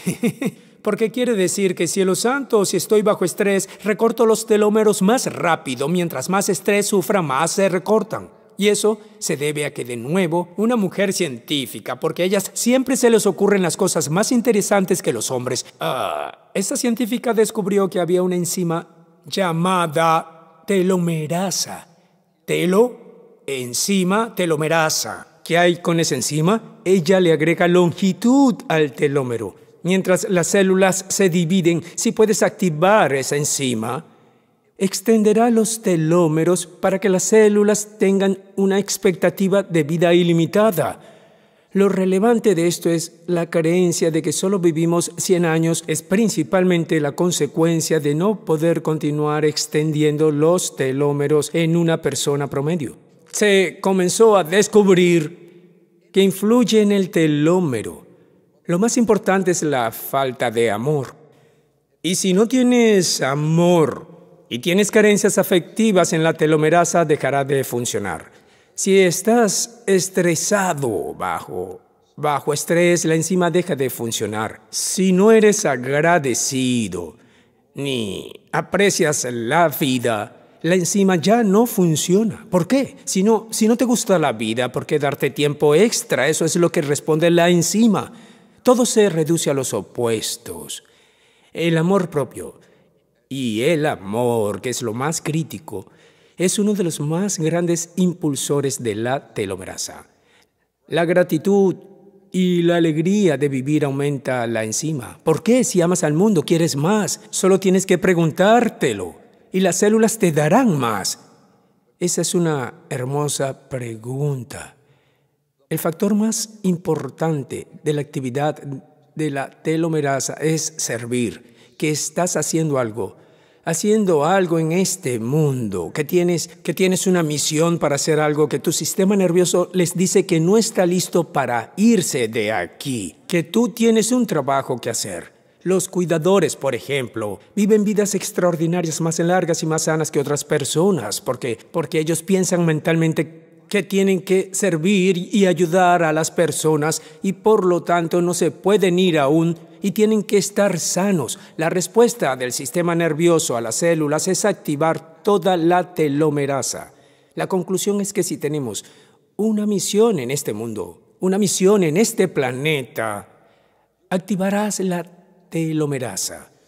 porque quiere decir que cielo santo, si estoy bajo estrés, recorto los telómeros más rápido, mientras más estrés sufra, más se recortan. Y eso se debe a que, de nuevo, una mujer científica, porque a ellas siempre se les ocurren las cosas más interesantes que los hombres. Ah, esta científica descubrió que había una enzima llamada telomerasa. Telo enzima telomerasa. ¿Qué hay con esa enzima? Ella le agrega longitud al telómero. Mientras las células se dividen, si puedes activar esa enzima, extenderá los telómeros para que las células tengan una expectativa de vida ilimitada. Lo relevante de esto es la creencia de que solo vivimos 100 años es principalmente la consecuencia de no poder continuar extendiendo los telómeros en una persona promedio se comenzó a descubrir que influye en el telómero. Lo más importante es la falta de amor. Y si no tienes amor y tienes carencias afectivas en la telomerasa, dejará de funcionar. Si estás estresado bajo bajo estrés, la enzima deja de funcionar. Si no eres agradecido ni aprecias la vida, la enzima ya no funciona. ¿Por qué? Si no, si no te gusta la vida, ¿por qué darte tiempo extra? Eso es lo que responde la enzima. Todo se reduce a los opuestos. El amor propio y el amor, que es lo más crítico, es uno de los más grandes impulsores de la telomerasa. La gratitud y la alegría de vivir aumenta la enzima. ¿Por qué si amas al mundo quieres más? Solo tienes que preguntártelo y las células te darán más? Esa es una hermosa pregunta. El factor más importante de la actividad de la telomerasa es servir, que estás haciendo algo, haciendo algo en este mundo, que tienes, que tienes una misión para hacer algo, que tu sistema nervioso les dice que no está listo para irse de aquí, que tú tienes un trabajo que hacer. Los cuidadores, por ejemplo, viven vidas extraordinarias más largas y más sanas que otras personas, porque, porque ellos piensan mentalmente que tienen que servir y ayudar a las personas y por lo tanto no se pueden ir aún y tienen que estar sanos. La respuesta del sistema nervioso a las células es activar toda la telomerasa. La conclusión es que si tenemos una misión en este mundo, una misión en este planeta, activarás la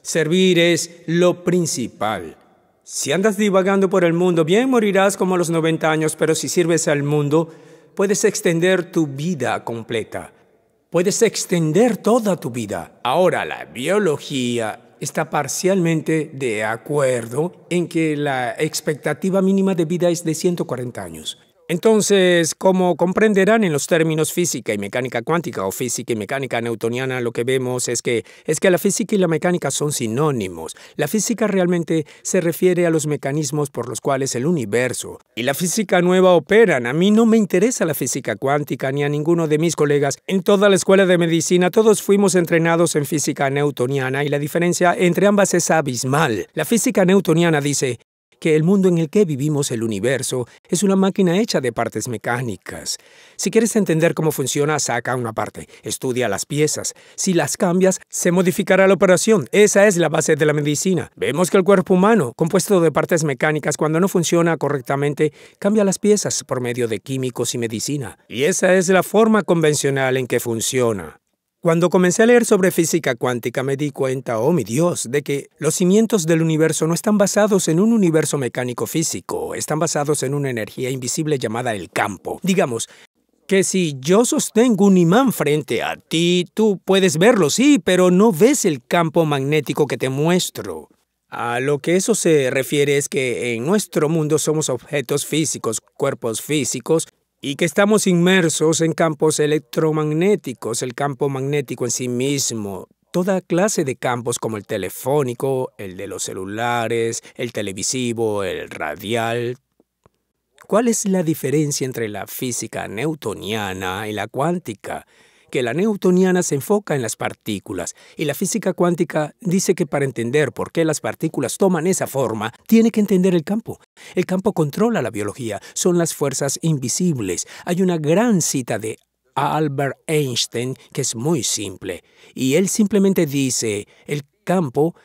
Servir es lo principal. Si andas divagando por el mundo, bien morirás como a los 90 años, pero si sirves al mundo, puedes extender tu vida completa. Puedes extender toda tu vida. Ahora, la biología está parcialmente de acuerdo en que la expectativa mínima de vida es de 140 años. Entonces, como comprenderán en los términos física y mecánica cuántica o física y mecánica newtoniana, lo que vemos es que, es que la física y la mecánica son sinónimos. La física realmente se refiere a los mecanismos por los cuales el universo y la física nueva operan. A mí no me interesa la física cuántica ni a ninguno de mis colegas. En toda la escuela de medicina todos fuimos entrenados en física newtoniana y la diferencia entre ambas es abismal. La física newtoniana dice, que el mundo en el que vivimos, el universo, es una máquina hecha de partes mecánicas. Si quieres entender cómo funciona, saca una parte, estudia las piezas. Si las cambias, se modificará la operación. Esa es la base de la medicina. Vemos que el cuerpo humano, compuesto de partes mecánicas, cuando no funciona correctamente, cambia las piezas por medio de químicos y medicina. Y esa es la forma convencional en que funciona. Cuando comencé a leer sobre física cuántica me di cuenta, oh mi Dios, de que los cimientos del universo no están basados en un universo mecánico físico, están basados en una energía invisible llamada el campo. Digamos, que si yo sostengo un imán frente a ti, tú puedes verlo, sí, pero no ves el campo magnético que te muestro. A lo que eso se refiere es que en nuestro mundo somos objetos físicos, cuerpos físicos, y que estamos inmersos en campos electromagnéticos, el campo magnético en sí mismo, toda clase de campos como el telefónico, el de los celulares, el televisivo, el radial. ¿Cuál es la diferencia entre la física newtoniana y la cuántica? que la newtoniana se enfoca en las partículas y la física cuántica dice que para entender por qué las partículas toman esa forma, tiene que entender el campo. El campo controla la biología, son las fuerzas invisibles. Hay una gran cita de Albert Einstein que es muy simple y él simplemente dice, el campo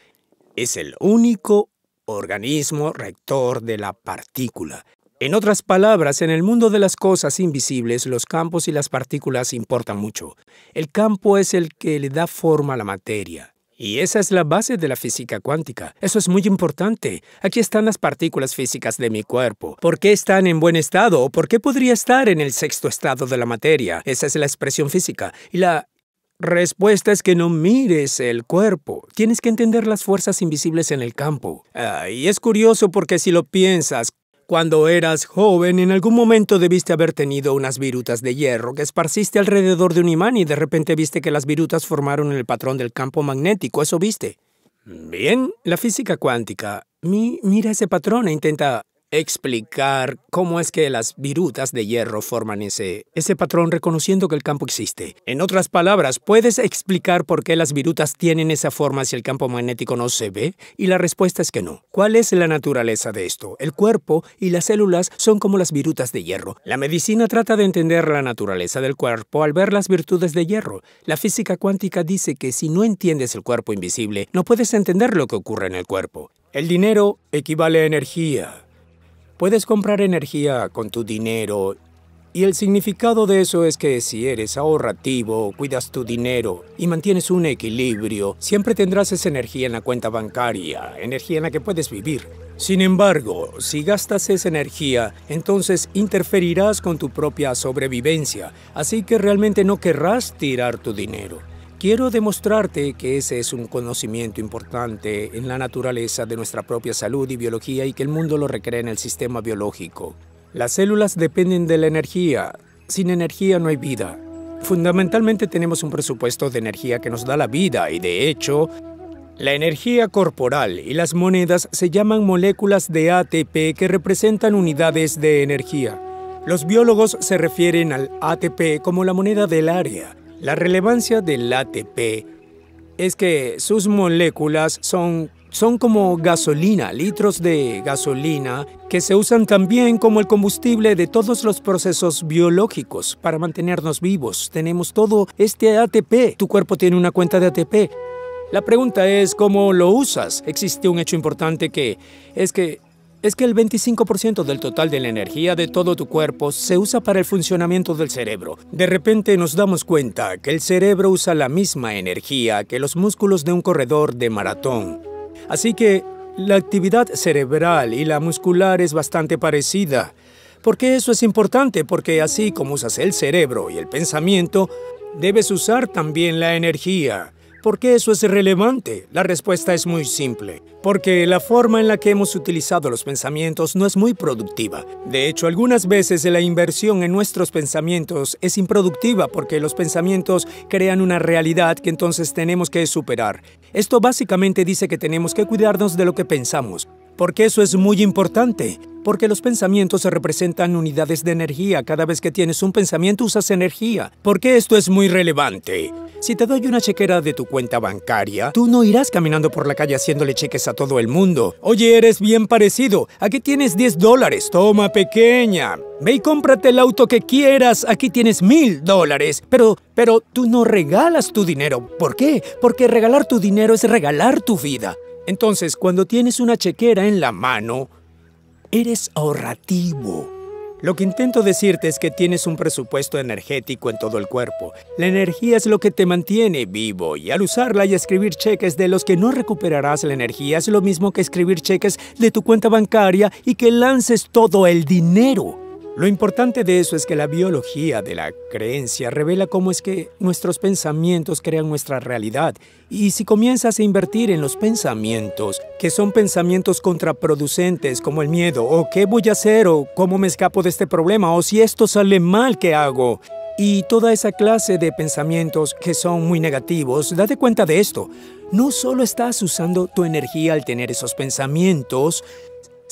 es el único organismo rector de la partícula. En otras palabras, en el mundo de las cosas invisibles, los campos y las partículas importan mucho. El campo es el que le da forma a la materia. Y esa es la base de la física cuántica. Eso es muy importante. Aquí están las partículas físicas de mi cuerpo. ¿Por qué están en buen estado por qué podría estar en el sexto estado de la materia? Esa es la expresión física. Y la respuesta es que no mires el cuerpo. Tienes que entender las fuerzas invisibles en el campo. Ah, y es curioso porque si lo piensas, cuando eras joven, en algún momento debiste haber tenido unas virutas de hierro que esparciste alrededor de un imán y de repente viste que las virutas formaron el patrón del campo magnético, eso viste. Bien, la física cuántica. Mi, mira ese patrón e intenta explicar cómo es que las virutas de hierro forman ese, patrón reconociendo que el campo existe. En otras palabras, ¿puedes explicar por qué las virutas tienen esa forma si el campo magnético no se ve? Y la respuesta es que no. ¿Cuál es la naturaleza de esto? El cuerpo y las células son como las virutas de hierro. La medicina trata de entender la naturaleza del cuerpo al ver las virtudes de hierro. La física cuántica dice que si no entiendes el cuerpo invisible, no puedes entender lo que ocurre en el cuerpo. El dinero equivale a energía, Puedes comprar energía con tu dinero y el significado de eso es que si eres ahorrativo, cuidas tu dinero y mantienes un equilibrio, siempre tendrás esa energía en la cuenta bancaria, energía en la que puedes vivir. Sin embargo, si gastas esa energía, entonces interferirás con tu propia sobrevivencia, así que realmente no querrás tirar tu dinero. Quiero demostrarte que ese es un conocimiento importante en la naturaleza de nuestra propia salud y biología y que el mundo lo recrea en el sistema biológico. Las células dependen de la energía. Sin energía no hay vida. Fundamentalmente tenemos un presupuesto de energía que nos da la vida y de hecho, la energía corporal y las monedas se llaman moléculas de ATP que representan unidades de energía. Los biólogos se refieren al ATP como la moneda del área la relevancia del ATP es que sus moléculas son, son como gasolina, litros de gasolina, que se usan también como el combustible de todos los procesos biológicos para mantenernos vivos. Tenemos todo este ATP. Tu cuerpo tiene una cuenta de ATP. La pregunta es cómo lo usas. Existe un hecho importante que es que es que el 25% del total de la energía de todo tu cuerpo se usa para el funcionamiento del cerebro. De repente nos damos cuenta que el cerebro usa la misma energía que los músculos de un corredor de maratón. Así que la actividad cerebral y la muscular es bastante parecida. ¿Por qué eso es importante, porque así como usas el cerebro y el pensamiento, debes usar también la energía. ¿Por qué eso es relevante? La respuesta es muy simple. Porque la forma en la que hemos utilizado los pensamientos no es muy productiva. De hecho, algunas veces la inversión en nuestros pensamientos es improductiva porque los pensamientos crean una realidad que entonces tenemos que superar. Esto básicamente dice que tenemos que cuidarnos de lo que pensamos. Porque eso es muy importante, porque los pensamientos se representan unidades de energía. Cada vez que tienes un pensamiento usas energía. Porque esto es muy relevante. Si te doy una chequera de tu cuenta bancaria, tú no irás caminando por la calle haciéndole cheques a todo el mundo. Oye, eres bien parecido. Aquí tienes 10 dólares. Toma, pequeña. Ve y cómprate el auto que quieras. Aquí tienes mil dólares. Pero, pero tú no regalas tu dinero. ¿Por qué? Porque regalar tu dinero es regalar tu vida. Entonces, cuando tienes una chequera en la mano, eres ahorrativo. Lo que intento decirte es que tienes un presupuesto energético en todo el cuerpo. La energía es lo que te mantiene vivo y al usarla y escribir cheques de los que no recuperarás la energía es lo mismo que escribir cheques de tu cuenta bancaria y que lances todo el dinero. Lo importante de eso es que la biología de la creencia revela cómo es que nuestros pensamientos crean nuestra realidad y si comienzas a invertir en los pensamientos, que son pensamientos contraproducentes como el miedo o qué voy a hacer o cómo me escapo de este problema o si esto sale mal, ¿qué hago? Y toda esa clase de pensamientos que son muy negativos, date cuenta de esto. No solo estás usando tu energía al tener esos pensamientos,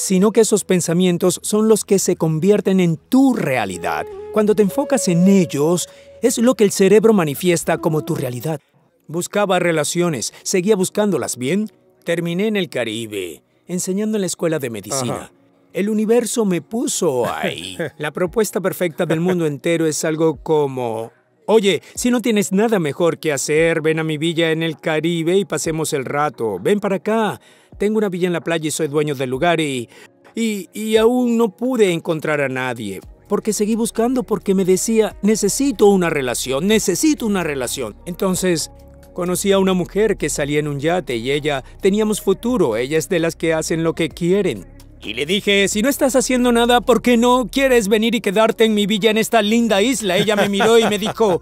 sino que esos pensamientos son los que se convierten en tu realidad. Cuando te enfocas en ellos, es lo que el cerebro manifiesta como tu realidad. Buscaba relaciones, seguía buscándolas, ¿bien? Terminé en el Caribe, enseñando en la escuela de medicina. El universo me puso ahí. La propuesta perfecta del mundo entero es algo como... Oye, si no tienes nada mejor que hacer, ven a mi villa en el Caribe y pasemos el rato. Ven para acá. Tengo una villa en la playa y soy dueño del lugar y, y, aún no pude encontrar a nadie. Porque seguí buscando porque me decía, necesito una relación, necesito una relación. Entonces, conocí a una mujer que salía en un yate y ella, teníamos futuro, ella es de las que hacen lo que quieren. Y le dije, si no estás haciendo nada, ¿por qué no quieres venir y quedarte en mi villa en esta linda isla? Ella me miró y me dijo,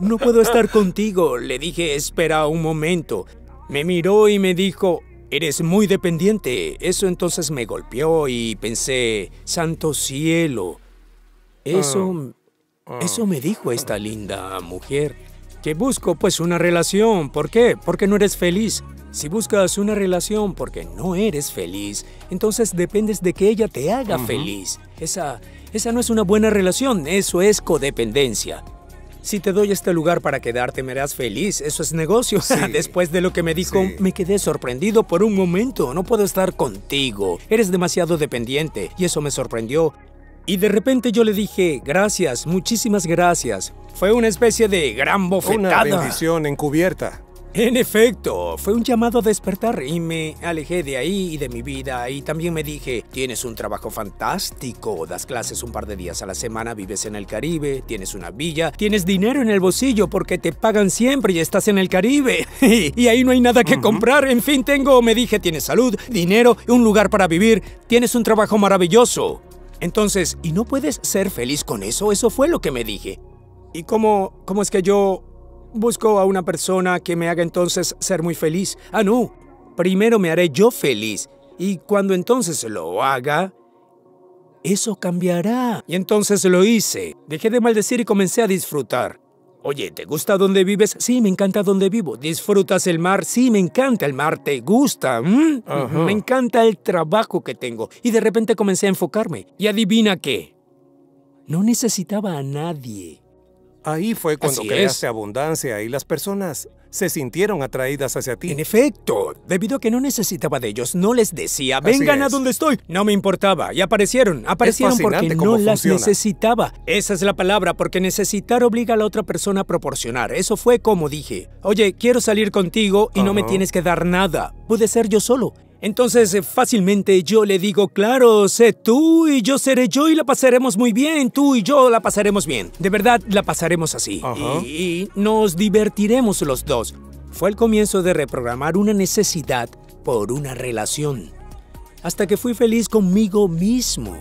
no puedo estar contigo. Le dije, espera un momento. Me miró y me dijo, Eres muy dependiente. Eso entonces me golpeó y pensé, santo cielo. Eso... Ah, ah. Eso me dijo esta linda mujer. Que busco pues una relación. ¿Por qué? Porque no eres feliz. Si buscas una relación porque no eres feliz, entonces dependes de que ella te haga feliz. Esa, esa no es una buena relación, eso es codependencia si te doy este lugar para quedarte, me harás feliz. Eso es negocio. Después de lo que me dijo, me quedé sorprendido por un momento. No puedo estar contigo. Eres demasiado dependiente. Y eso me sorprendió. Y de repente yo le dije, gracias, muchísimas gracias. Fue una especie de gran bofetada. Una bendición encubierta. En efecto, fue un llamado a despertar y me alejé de ahí y de mi vida y también me dije, tienes un trabajo fantástico, das clases un par de días a la semana, vives en el Caribe, tienes una villa, tienes dinero en el bolsillo porque te pagan siempre y estás en el Caribe y ahí no hay nada que comprar, en fin, tengo, me dije, tienes salud, dinero, un lugar para vivir, tienes un trabajo maravilloso. Entonces, ¿y no puedes ser feliz con eso? Eso fue lo que me dije. ¿Y cómo, cómo es que yo Busco a una persona que me haga entonces ser muy feliz. Ah, no. Primero me haré yo feliz. Y cuando entonces lo haga, eso cambiará. Y entonces lo hice. Dejé de maldecir y comencé a disfrutar. Oye, ¿te gusta donde vives? Sí, me encanta donde vivo. ¿Disfrutas el mar? Sí, me encanta el mar. ¿Te gusta? ¿Mm? Me encanta el trabajo que tengo. Y de repente comencé a enfocarme. Y adivina qué. No necesitaba a nadie. Ahí fue cuando creaste abundancia y las personas se sintieron atraídas hacia ti. En efecto, debido a que no necesitaba de ellos, no les decía, vengan a donde estoy. No me importaba, y aparecieron, aparecieron porque no las necesitaba. Esa es la palabra, porque necesitar obliga a la otra persona a proporcionar. Eso fue como dije, oye, quiero salir contigo y no me tienes que dar nada. Pude ser yo solo. Entonces eh, fácilmente yo le digo, claro, sé tú y yo seré yo y la pasaremos muy bien, tú y yo la pasaremos bien. De verdad, la pasaremos así. y nos divertiremos los dos. Fue el comienzo de reprogramar una necesidad por una relación. Hasta que fui feliz conmigo mismo.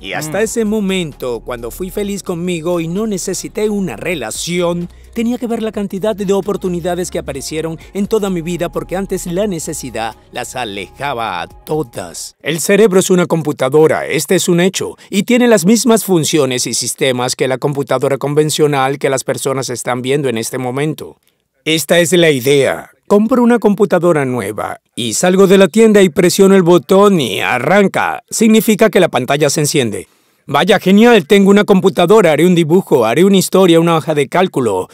Y hasta ese momento, cuando fui feliz conmigo y no necesité una relación, tenía que ver la cantidad de oportunidades que aparecieron en toda mi vida porque antes la necesidad las alejaba a todas. El cerebro es una computadora, este es un hecho, y tiene las mismas funciones y sistemas que la computadora convencional que las personas están viendo en este momento. Esta es la idea. Compro una computadora nueva y salgo de la tienda y presiono el botón y arranca. Significa que la pantalla se enciende. Vaya, genial, tengo una computadora, haré un dibujo, haré una historia, una hoja de cálculo.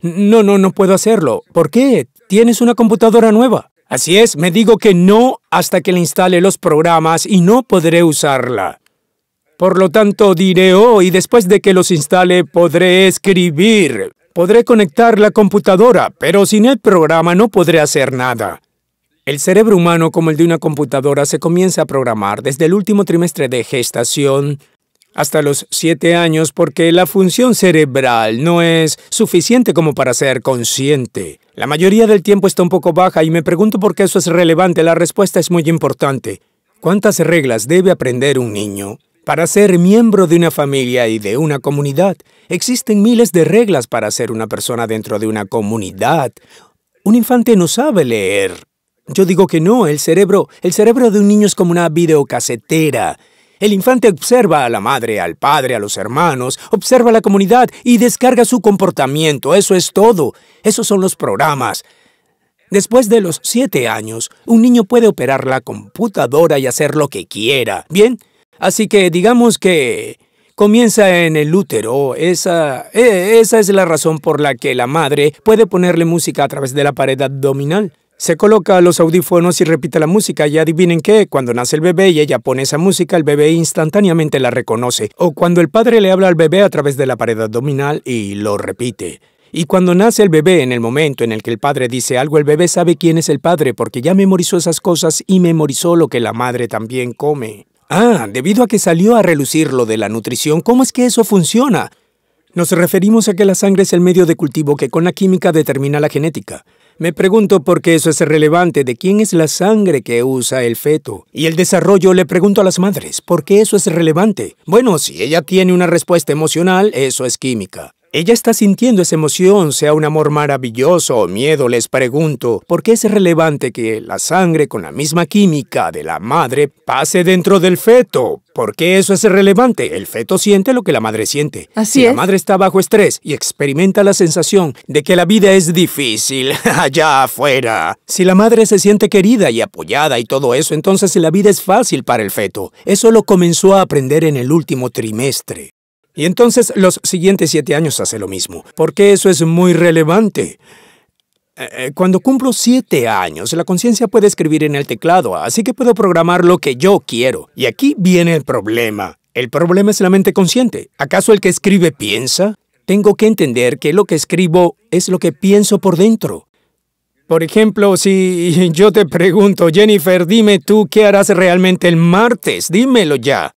No, no, no puedo hacerlo. ¿Por qué? Tienes una computadora nueva. Así es, me digo que no hasta que le instale los programas y no podré usarla. Por lo tanto, diré oh y después de que los instale podré escribir. Podré conectar la computadora, pero sin el programa no podré hacer nada. El cerebro humano, como el de una computadora, se comienza a programar desde el último trimestre de gestación hasta los siete años porque la función cerebral no es suficiente como para ser consciente. La mayoría del tiempo está un poco baja y me pregunto por qué eso es relevante. La respuesta es muy importante. ¿Cuántas reglas debe aprender un niño? Para ser miembro de una familia y de una comunidad, existen miles de reglas para ser una persona dentro de una comunidad. Un infante no sabe leer. Yo digo que no, el cerebro, el cerebro de un niño es como una videocasetera. El infante observa a la madre, al padre, a los hermanos, observa a la comunidad y descarga su comportamiento. Eso es todo. Esos son los programas. Después de los siete años, un niño puede operar la computadora y hacer lo que quiera. Bien, así que digamos que comienza en el útero. esa e, es la razón por la que la madre puede ponerle música a través de la pared abdominal. Se coloca los audífonos y repite la música y adivinen qué, cuando nace el bebé y ella pone esa música, el bebé instantáneamente la reconoce, o cuando el padre le habla al bebé a través de la pared abdominal y lo repite. Y cuando nace el bebé, en el momento en el que el padre dice algo, el bebé sabe quién es el padre porque ya memorizó esas cosas y memorizó lo que la madre también come. Ah, debido a que salió a relucir lo de la nutrición, ¿cómo es que eso funciona? Nos referimos a que la sangre es el medio de cultivo que con la química determina la genética. Me pregunto por qué eso es relevante, de quién es la sangre que usa el feto. Y el desarrollo le pregunto a las madres, ¿por qué eso es relevante? Bueno, si ella tiene una respuesta emocional, eso es química. Ella está sintiendo esa emoción, sea un amor maravilloso o miedo, les pregunto, ¿por qué es relevante que la sangre con la misma química de la madre pase dentro del feto? ¿Por qué eso es relevante? El feto siente lo que la madre siente. Así si La madre está bajo estrés y experimenta la sensación de que la vida es difícil allá afuera. Si la madre se siente querida y apoyada y todo eso, entonces la vida es fácil para el feto. Eso lo comenzó a aprender en el último trimestre. Y entonces los siguientes siete años hace lo mismo, porque eso es muy relevante. Eh, eh, cuando cumplo siete años, la conciencia puede escribir en el teclado, así que puedo programar lo que yo quiero. Y aquí viene el problema. El problema es la mente consciente. ¿Acaso el que escribe piensa? Tengo que entender que lo que escribo es lo que pienso por dentro. Por ejemplo, si yo te pregunto, Jennifer, dime tú qué harás realmente el martes, dímelo ya.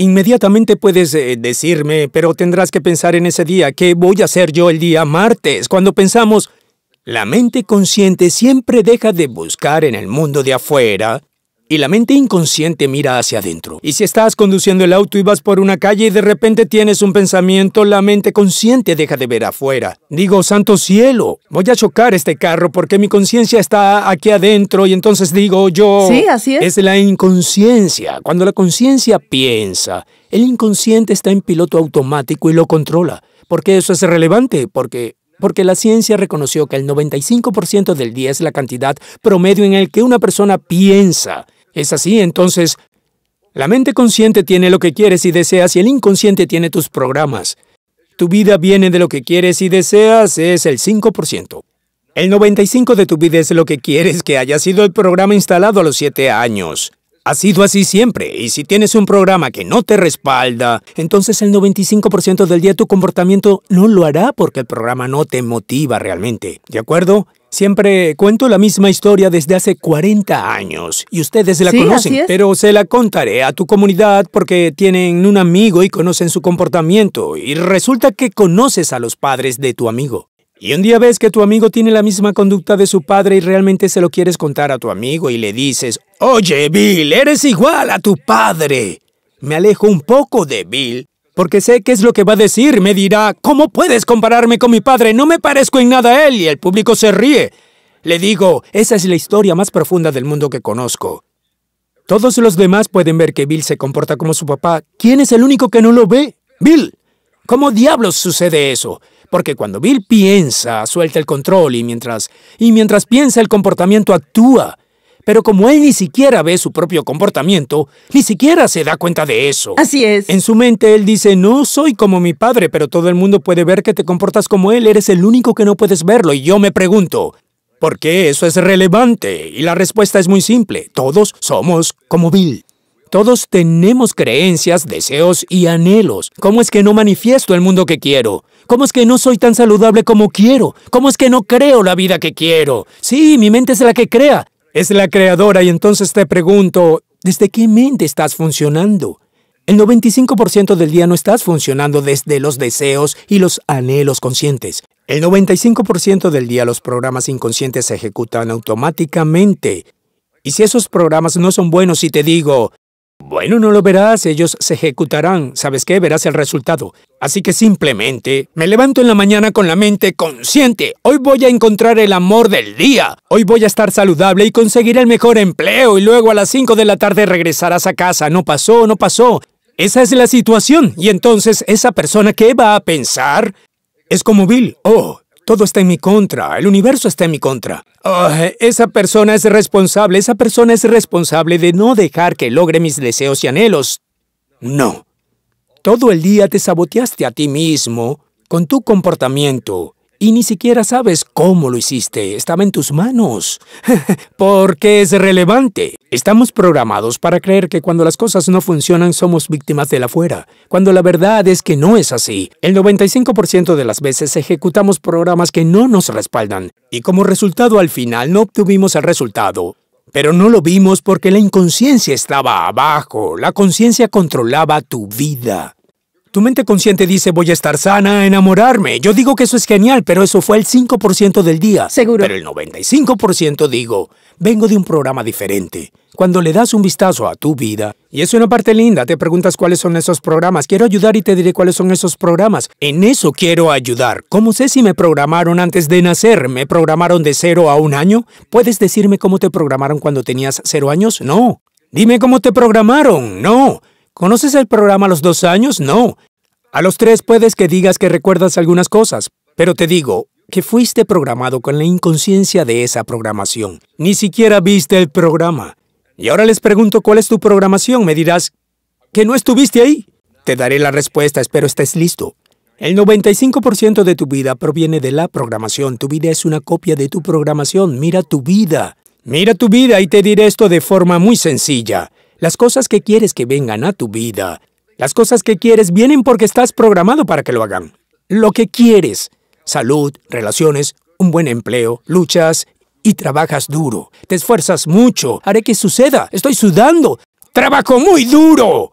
Inmediatamente puedes eh, decirme, pero tendrás que pensar en ese día, ¿qué voy a hacer yo el día martes? Cuando pensamos, la mente consciente siempre deja de buscar en el mundo de afuera y la mente inconsciente mira hacia adentro. Y si estás conduciendo el auto y vas por una calle y de repente tienes un pensamiento, la mente consciente deja de ver afuera. Digo, santo cielo, voy a chocar este carro porque mi conciencia está aquí adentro y entonces digo yo... Sí, así es. Es la inconsciencia. Cuando la conciencia piensa, el inconsciente está en piloto automático y lo controla. ¿Por qué eso es relevante? Porque porque la ciencia reconoció que el 95% del día es la cantidad promedio en el que una persona piensa es así, entonces, la mente consciente tiene lo que quieres y deseas y el inconsciente tiene tus programas. Tu vida viene de lo que quieres y deseas, es el 5%. El 95% de tu vida es lo que quieres que haya sido el programa instalado a los 7 años. Ha sido así siempre, y si tienes un programa que no te respalda, entonces el 95% del día tu comportamiento no lo hará porque el programa no te motiva realmente, ¿de acuerdo? Siempre cuento la misma historia desde hace 40 años y ustedes la conocen, pero se la contaré a tu comunidad porque tienen un amigo y conocen su comportamiento y resulta que conoces a los padres de tu amigo. Y un día ves que tu amigo tiene la misma conducta de su padre y realmente se lo quieres contar a tu amigo y le dices, oye Bill, eres igual a tu padre. Me alejo un poco de Bill porque sé qué es lo que va a decir. Me dirá, ¿cómo puedes compararme con mi padre? No me parezco en nada a él y el público se ríe. Le digo, esa es la historia más profunda del mundo que conozco. Todos los demás pueden ver que Bill se comporta como su papá. ¿Quién es el único que no lo ve? Bill. ¿Cómo diablos sucede eso? Porque cuando Bill piensa, suelta el control y mientras y mientras piensa el comportamiento actúa. Pero como él ni siquiera ve su propio comportamiento, ni siquiera se da cuenta de eso. Así es. En su mente él dice, no soy como mi padre, pero todo el mundo puede ver que te comportas como él, eres el único que no puedes verlo. Y yo me pregunto, ¿por qué eso es relevante? Y la respuesta es muy simple, todos somos como Bill. Todos tenemos creencias, deseos y anhelos. ¿Cómo es que no manifiesto el mundo que quiero? ¿Cómo es que no soy tan saludable como quiero? ¿Cómo es que no creo la vida que quiero? Sí, mi mente es la que crea, es la creadora y entonces te pregunto, ¿desde qué mente estás funcionando? El 95% del día no estás funcionando desde los deseos y los anhelos conscientes. El 95% del día los programas inconscientes se ejecutan automáticamente. Y si esos programas no son buenos, y te digo, bueno, no lo verás, ellos se ejecutarán. ¿Sabes qué? Verás el resultado. Así que simplemente me levanto en la mañana con la mente consciente. Hoy voy a encontrar el amor del día. Hoy voy a estar saludable y conseguir el mejor empleo y luego a las 5 de la tarde regresarás a casa. No pasó, no pasó. Esa es la situación. Y entonces esa persona que va a pensar es como Bill. Oh, todo está en mi contra. El universo está en mi contra. esa persona es responsable. Esa persona es responsable de no dejar que logre mis deseos y anhelos. No. Todo el día te saboteaste a ti mismo con tu comportamiento y ni siquiera sabes cómo lo hiciste. Estaba en tus manos. Porque es relevante. Estamos programados para creer que cuando las cosas no funcionan somos víctimas de la fuera, cuando la verdad es que no es así. El 95% de las veces ejecutamos programas que no nos respaldan y como resultado al final no obtuvimos el resultado. Pero no lo vimos porque la inconsciencia estaba abajo, la conciencia controlaba tu vida. Tu mente consciente dice voy a estar sana, enamorarme. Yo digo que eso es genial, pero eso fue el 5% del día. Seguro. Pero el 95% digo, vengo de un programa diferente. Cuando le das un vistazo a tu vida, y es una parte linda, te preguntas cuáles son esos programas. Quiero ayudar y te diré cuáles son esos programas. En eso quiero ayudar. ¿Cómo sé si me programaron antes de nacer? ¿Me programaron de cero a un año? ¿Puedes decirme cómo te programaron cuando tenías cero años? No. Dime cómo te programaron. No. ¿Conoces el programa a los dos años? No. A los tres puedes que digas que recuerdas algunas cosas, pero te digo que fuiste programado con la inconsciencia de esa programación. Ni siquiera viste el programa. Y ahora les pregunto cuál es tu programación. Me dirás que no estuviste ahí. Te daré la respuesta, espero estés listo. El 95% de tu vida proviene de la programación. Tu vida es una copia de tu programación. Mira tu vida. Mira tu vida y te diré esto de forma muy sencilla. Las cosas que quieres que vengan a tu vida, las cosas que quieres vienen porque estás programado para que lo hagan. Lo que quieres, salud, relaciones, un buen empleo, luchas y trabajas duro. Te esfuerzas mucho, haré que suceda, estoy sudando, trabajo muy duro.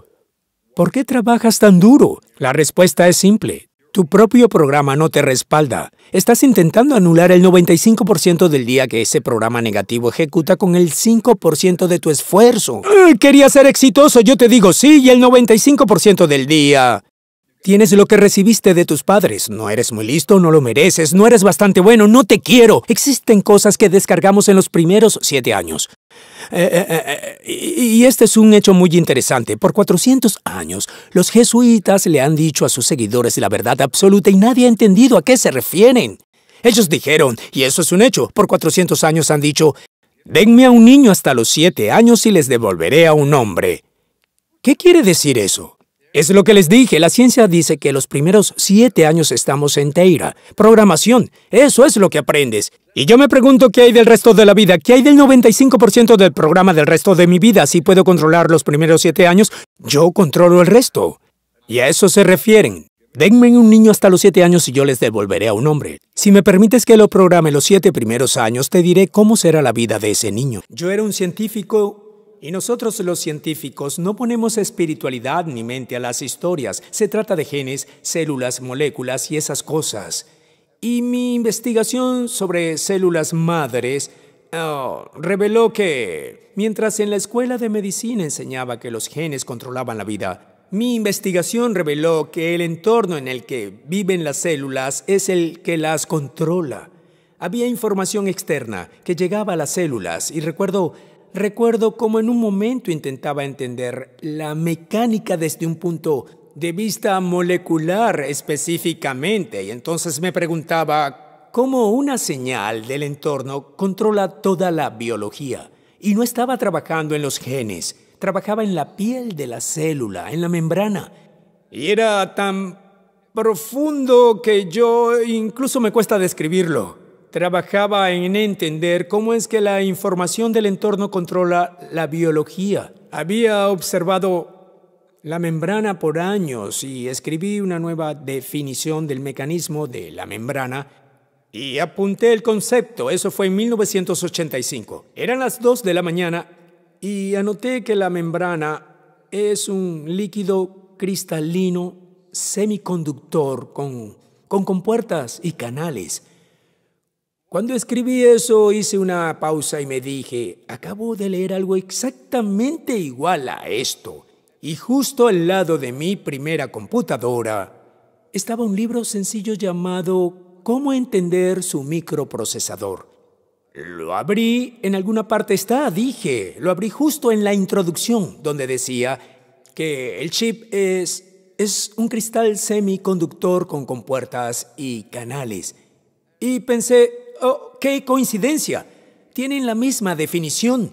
¿Por qué trabajas tan duro? La respuesta es simple. Tu propio programa no te respalda. Estás intentando anular el 95% del día que ese programa negativo ejecuta con el 5% de tu esfuerzo. Quería ser exitoso, yo te digo sí, y el 95% del día. Tienes lo que recibiste de tus padres. No eres muy listo, no lo mereces, no eres bastante bueno, no te quiero. Existen cosas que descargamos en los primeros siete años. Eh, eh, eh, y este es un hecho muy interesante. Por 400 años, los jesuitas le han dicho a sus seguidores la verdad absoluta y nadie ha entendido a qué se refieren. Ellos dijeron, y eso es un hecho, por 400 años han dicho, denme a un niño hasta los siete años y les devolveré a un hombre. ¿Qué quiere decir eso? Es lo que les dije, la ciencia dice que los primeros siete años estamos en Teira. Programación, eso es lo que aprendes. Y yo me pregunto qué hay del resto de la vida, qué hay del 95% del programa del resto de mi vida. Si puedo controlar los primeros siete años, yo controlo el resto. Y a eso se refieren. Denme un niño hasta los siete años y yo les devolveré a un hombre. Si me permites que lo programe los siete primeros años, te diré cómo será la vida de ese niño. Yo era un científico y nosotros los científicos no ponemos espiritualidad ni mente a las historias. Se trata de genes, células, moléculas y esas cosas. Y mi investigación sobre células madres oh, reveló que, mientras en la escuela de medicina enseñaba que los genes controlaban la vida, mi investigación reveló que el entorno en el que viven las células es el que las controla. Había información externa que llegaba a las células y recuerdo Recuerdo cómo en un momento intentaba entender la mecánica desde un punto de vista molecular específicamente y entonces me preguntaba cómo una señal del entorno controla toda la biología. Y no estaba trabajando en los genes, trabajaba en la piel de la célula, en la membrana. Y era tan profundo que yo incluso me cuesta describirlo trabajaba en entender cómo es que la información del entorno controla la biología. Había observado la membrana por años y escribí una nueva definición del mecanismo de la membrana y apunté el concepto. Eso fue en 1985. Eran las 2 de la mañana y anoté que la membrana es un líquido cristalino semiconductor con, con compuertas y canales cuando escribí eso hice una pausa y me dije, acabo de leer algo exactamente igual a esto. Y justo al lado de mi primera computadora estaba un libro sencillo llamado Cómo entender su microprocesador. Lo abrí, en alguna parte está, dije, lo abrí justo en la introducción, donde decía que el chip es, es un cristal semiconductor con compuertas y canales. Y pensé, Oh, ¡Qué coincidencia! Tienen la misma definición.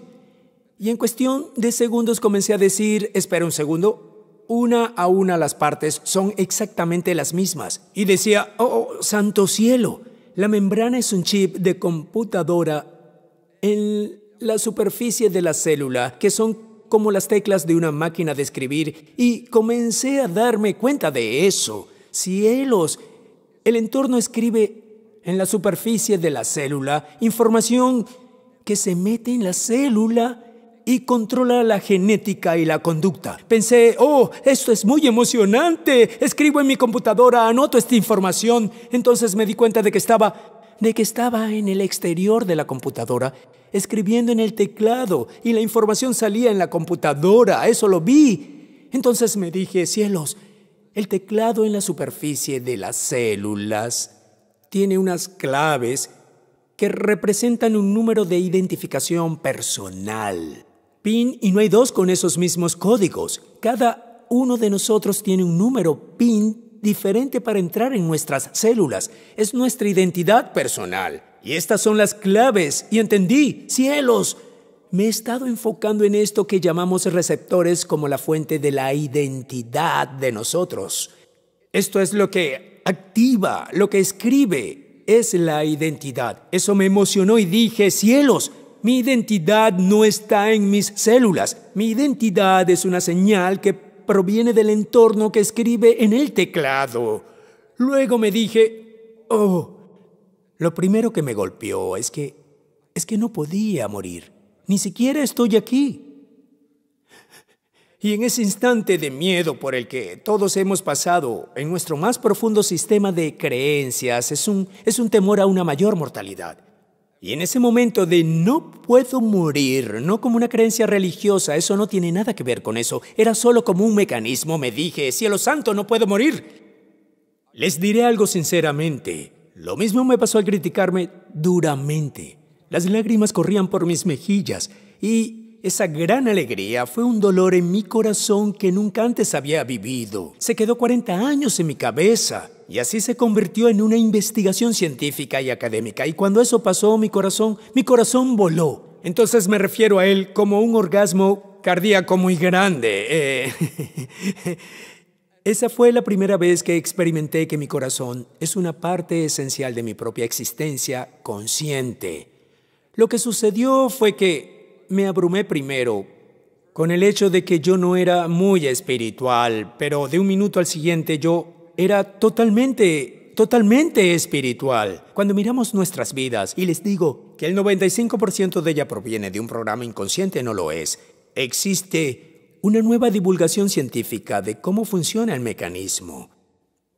Y en cuestión de segundos comencé a decir, espera un segundo, una a una las partes son exactamente las mismas. Y decía, oh, oh, santo cielo, la membrana es un chip de computadora en la superficie de la célula, que son como las teclas de una máquina de escribir, y comencé a darme cuenta de eso. Cielos, el entorno escribe en la superficie de la célula, información que se mete en la célula y controla la genética y la conducta. Pensé, oh, esto es muy emocionante. Escribo en mi computadora, anoto esta información. Entonces me di cuenta de que estaba de que estaba en el exterior de la computadora, escribiendo en el teclado, y la información salía en la computadora, eso lo vi. Entonces me dije, cielos, el teclado en la superficie de las células tiene unas claves que representan un número de identificación personal. PIN y no hay dos con esos mismos códigos. Cada uno de nosotros tiene un número PIN diferente para entrar en nuestras células. Es nuestra identidad personal. Y estas son las claves. Y entendí, cielos. Me he estado enfocando en esto que llamamos receptores como la fuente de la identidad de nosotros. Esto es lo que activa, lo que escribe es la identidad. Eso me emocionó y dije, cielos, mi identidad no está en mis células. Mi identidad es una señal que proviene del entorno que escribe en el teclado. Luego me dije, oh, lo primero que me golpeó es que, es que no podía morir. Ni siquiera estoy aquí. Y en ese instante de miedo por el que todos hemos pasado en nuestro más profundo sistema de creencias es un, es un temor a una mayor mortalidad. Y en ese momento de no puedo morir, no como una creencia religiosa, eso no tiene nada que ver con eso, era solo como un mecanismo, me dije, cielo santo, no puedo morir. Les diré algo sinceramente, lo mismo me pasó al criticarme duramente. Las lágrimas corrían por mis mejillas y esa gran alegría fue un dolor en mi corazón que nunca antes había vivido. Se quedó 40 años en mi cabeza y así se convirtió en una investigación científica y académica. Y cuando eso pasó, mi corazón, mi corazón voló. Entonces me refiero a él como un orgasmo cardíaco muy grande. Eh. Esa fue la primera vez que experimenté que mi corazón es una parte esencial de mi propia existencia consciente. Lo que sucedió fue que me abrumé primero con el hecho de que yo no era muy espiritual, pero de un minuto al siguiente yo era totalmente, totalmente espiritual. Cuando miramos nuestras vidas y les digo que el 95% de ella proviene de un programa inconsciente, no lo es. Existe una nueva divulgación científica de cómo funciona el mecanismo.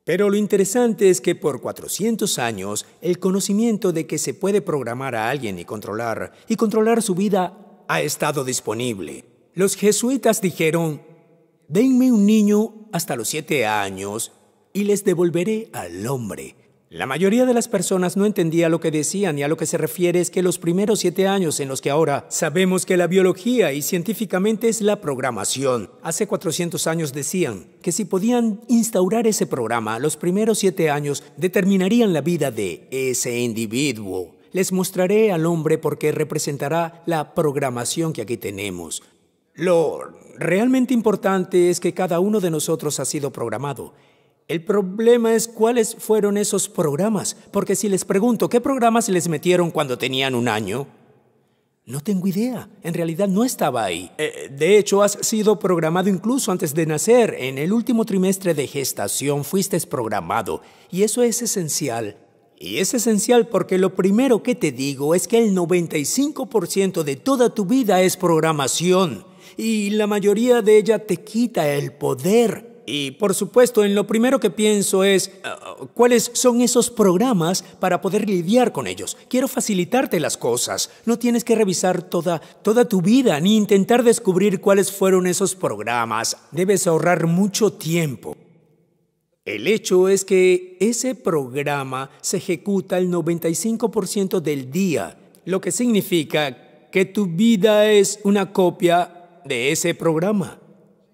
Pero lo interesante es que por 400 años el conocimiento de que se puede programar a alguien y controlar, y controlar su vida ha estado disponible. Los jesuitas dijeron, denme un niño hasta los siete años y les devolveré al hombre. La mayoría de las personas no entendía lo que decían y a lo que se refiere es que los primeros siete años en los que ahora sabemos que la biología y científicamente es la programación. Hace 400 años decían que si podían instaurar ese programa, los primeros siete años determinarían la vida de ese individuo les mostraré al hombre porque representará la programación que aquí tenemos. Lo realmente importante es que cada uno de nosotros ha sido programado. El problema es cuáles fueron esos programas, porque si les pregunto qué programas les metieron cuando tenían un año, no tengo idea, en realidad no estaba ahí. Eh, de hecho, has sido programado incluso antes de nacer. En el último trimestre de gestación fuiste programado, y eso es esencial y es esencial porque lo primero que te digo es que el 95% de toda tu vida es programación y la mayoría de ella te quita el poder. Y por supuesto, en lo primero que pienso es, uh, uh, ¿cuáles son esos programas para poder lidiar con ellos? Quiero facilitarte las cosas. No tienes que revisar toda, toda tu vida ni intentar descubrir cuáles fueron esos programas. Debes ahorrar mucho tiempo. El hecho es que ese programa se ejecuta el 95% del día, lo que significa que tu vida es una copia de ese programa.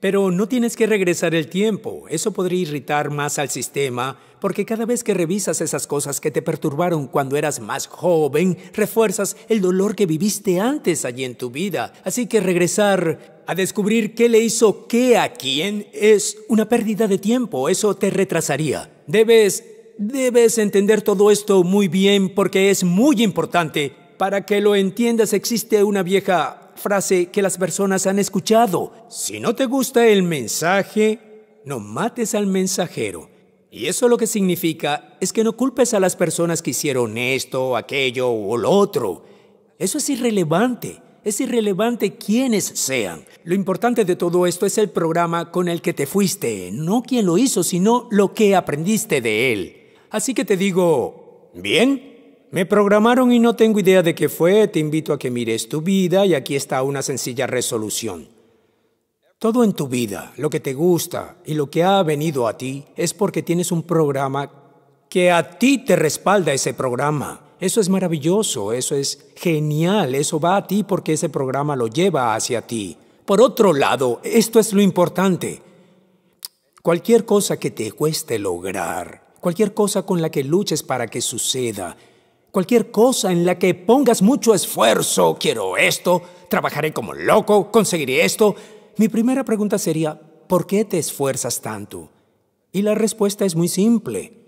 Pero no tienes que regresar el tiempo, eso podría irritar más al sistema, porque cada vez que revisas esas cosas que te perturbaron cuando eras más joven, refuerzas el dolor que viviste antes allí en tu vida. Así que regresar a descubrir qué le hizo qué a quién es una pérdida de tiempo. Eso te retrasaría. Debes, debes entender todo esto muy bien porque es muy importante. Para que lo entiendas existe una vieja frase que las personas han escuchado. Si no te gusta el mensaje, no mates al mensajero. Y eso lo que significa es que no culpes a las personas que hicieron esto, aquello o lo otro. Eso es irrelevante. Es irrelevante quiénes sean. Lo importante de todo esto es el programa con el que te fuiste, no quién lo hizo, sino lo que aprendiste de él. Así que te digo, bien, me programaron y no tengo idea de qué fue, te invito a que mires tu vida y aquí está una sencilla resolución. Todo en tu vida, lo que te gusta y lo que ha venido a ti es porque tienes un programa que a ti te respalda ese programa. Eso es maravilloso, eso es genial, eso va a ti porque ese programa lo lleva hacia ti. Por otro lado, esto es lo importante. Cualquier cosa que te cueste lograr, cualquier cosa con la que luches para que suceda, cualquier cosa en la que pongas mucho esfuerzo, quiero esto, trabajaré como loco, conseguiré esto, mi primera pregunta sería, ¿por qué te esfuerzas tanto? Y la respuesta es muy simple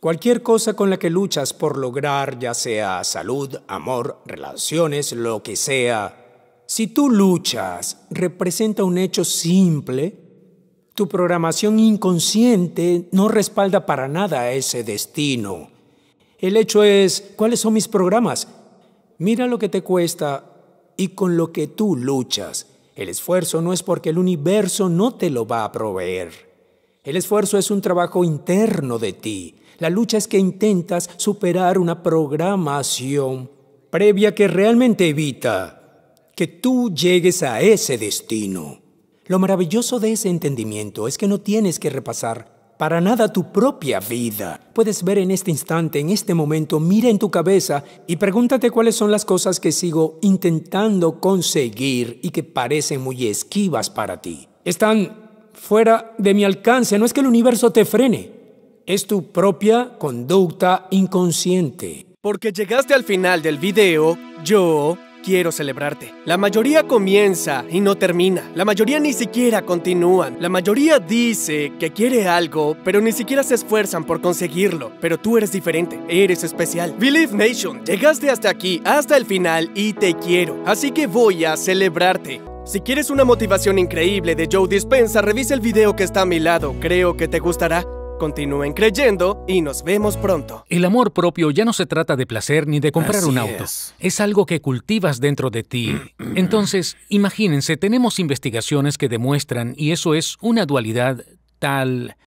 Cualquier cosa con la que luchas por lograr, ya sea salud, amor, relaciones, lo que sea, si tú luchas, representa un hecho simple, tu programación inconsciente no respalda para nada ese destino. El hecho es, ¿cuáles son mis programas? Mira lo que te cuesta y con lo que tú luchas. El esfuerzo no es porque el universo no te lo va a proveer. El esfuerzo es un trabajo interno de ti la lucha es que intentas superar una programación previa que realmente evita que tú llegues a ese destino. Lo maravilloso de ese entendimiento es que no tienes que repasar para nada tu propia vida. Puedes ver en este instante, en este momento, mira en tu cabeza y pregúntate cuáles son las cosas que sigo intentando conseguir y que parecen muy esquivas para ti. Están fuera de mi alcance, no es que el universo te frene, es tu propia conducta inconsciente. Porque llegaste al final del video, yo quiero celebrarte. La mayoría comienza y no termina. La mayoría ni siquiera continúan. La mayoría dice que quiere algo, pero ni siquiera se esfuerzan por conseguirlo. Pero tú eres diferente, eres especial. Believe Nation, llegaste hasta aquí, hasta el final y te quiero. Así que voy a celebrarte. Si quieres una motivación increíble de Joe Dispensa, revisa el video que está a mi lado, creo que te gustará. Continúen creyendo y nos vemos pronto. El amor propio ya no se trata de placer ni de comprar un auto. es. algo que cultivas dentro de ti. Entonces, imagínense, tenemos investigaciones que demuestran, y eso es una dualidad tal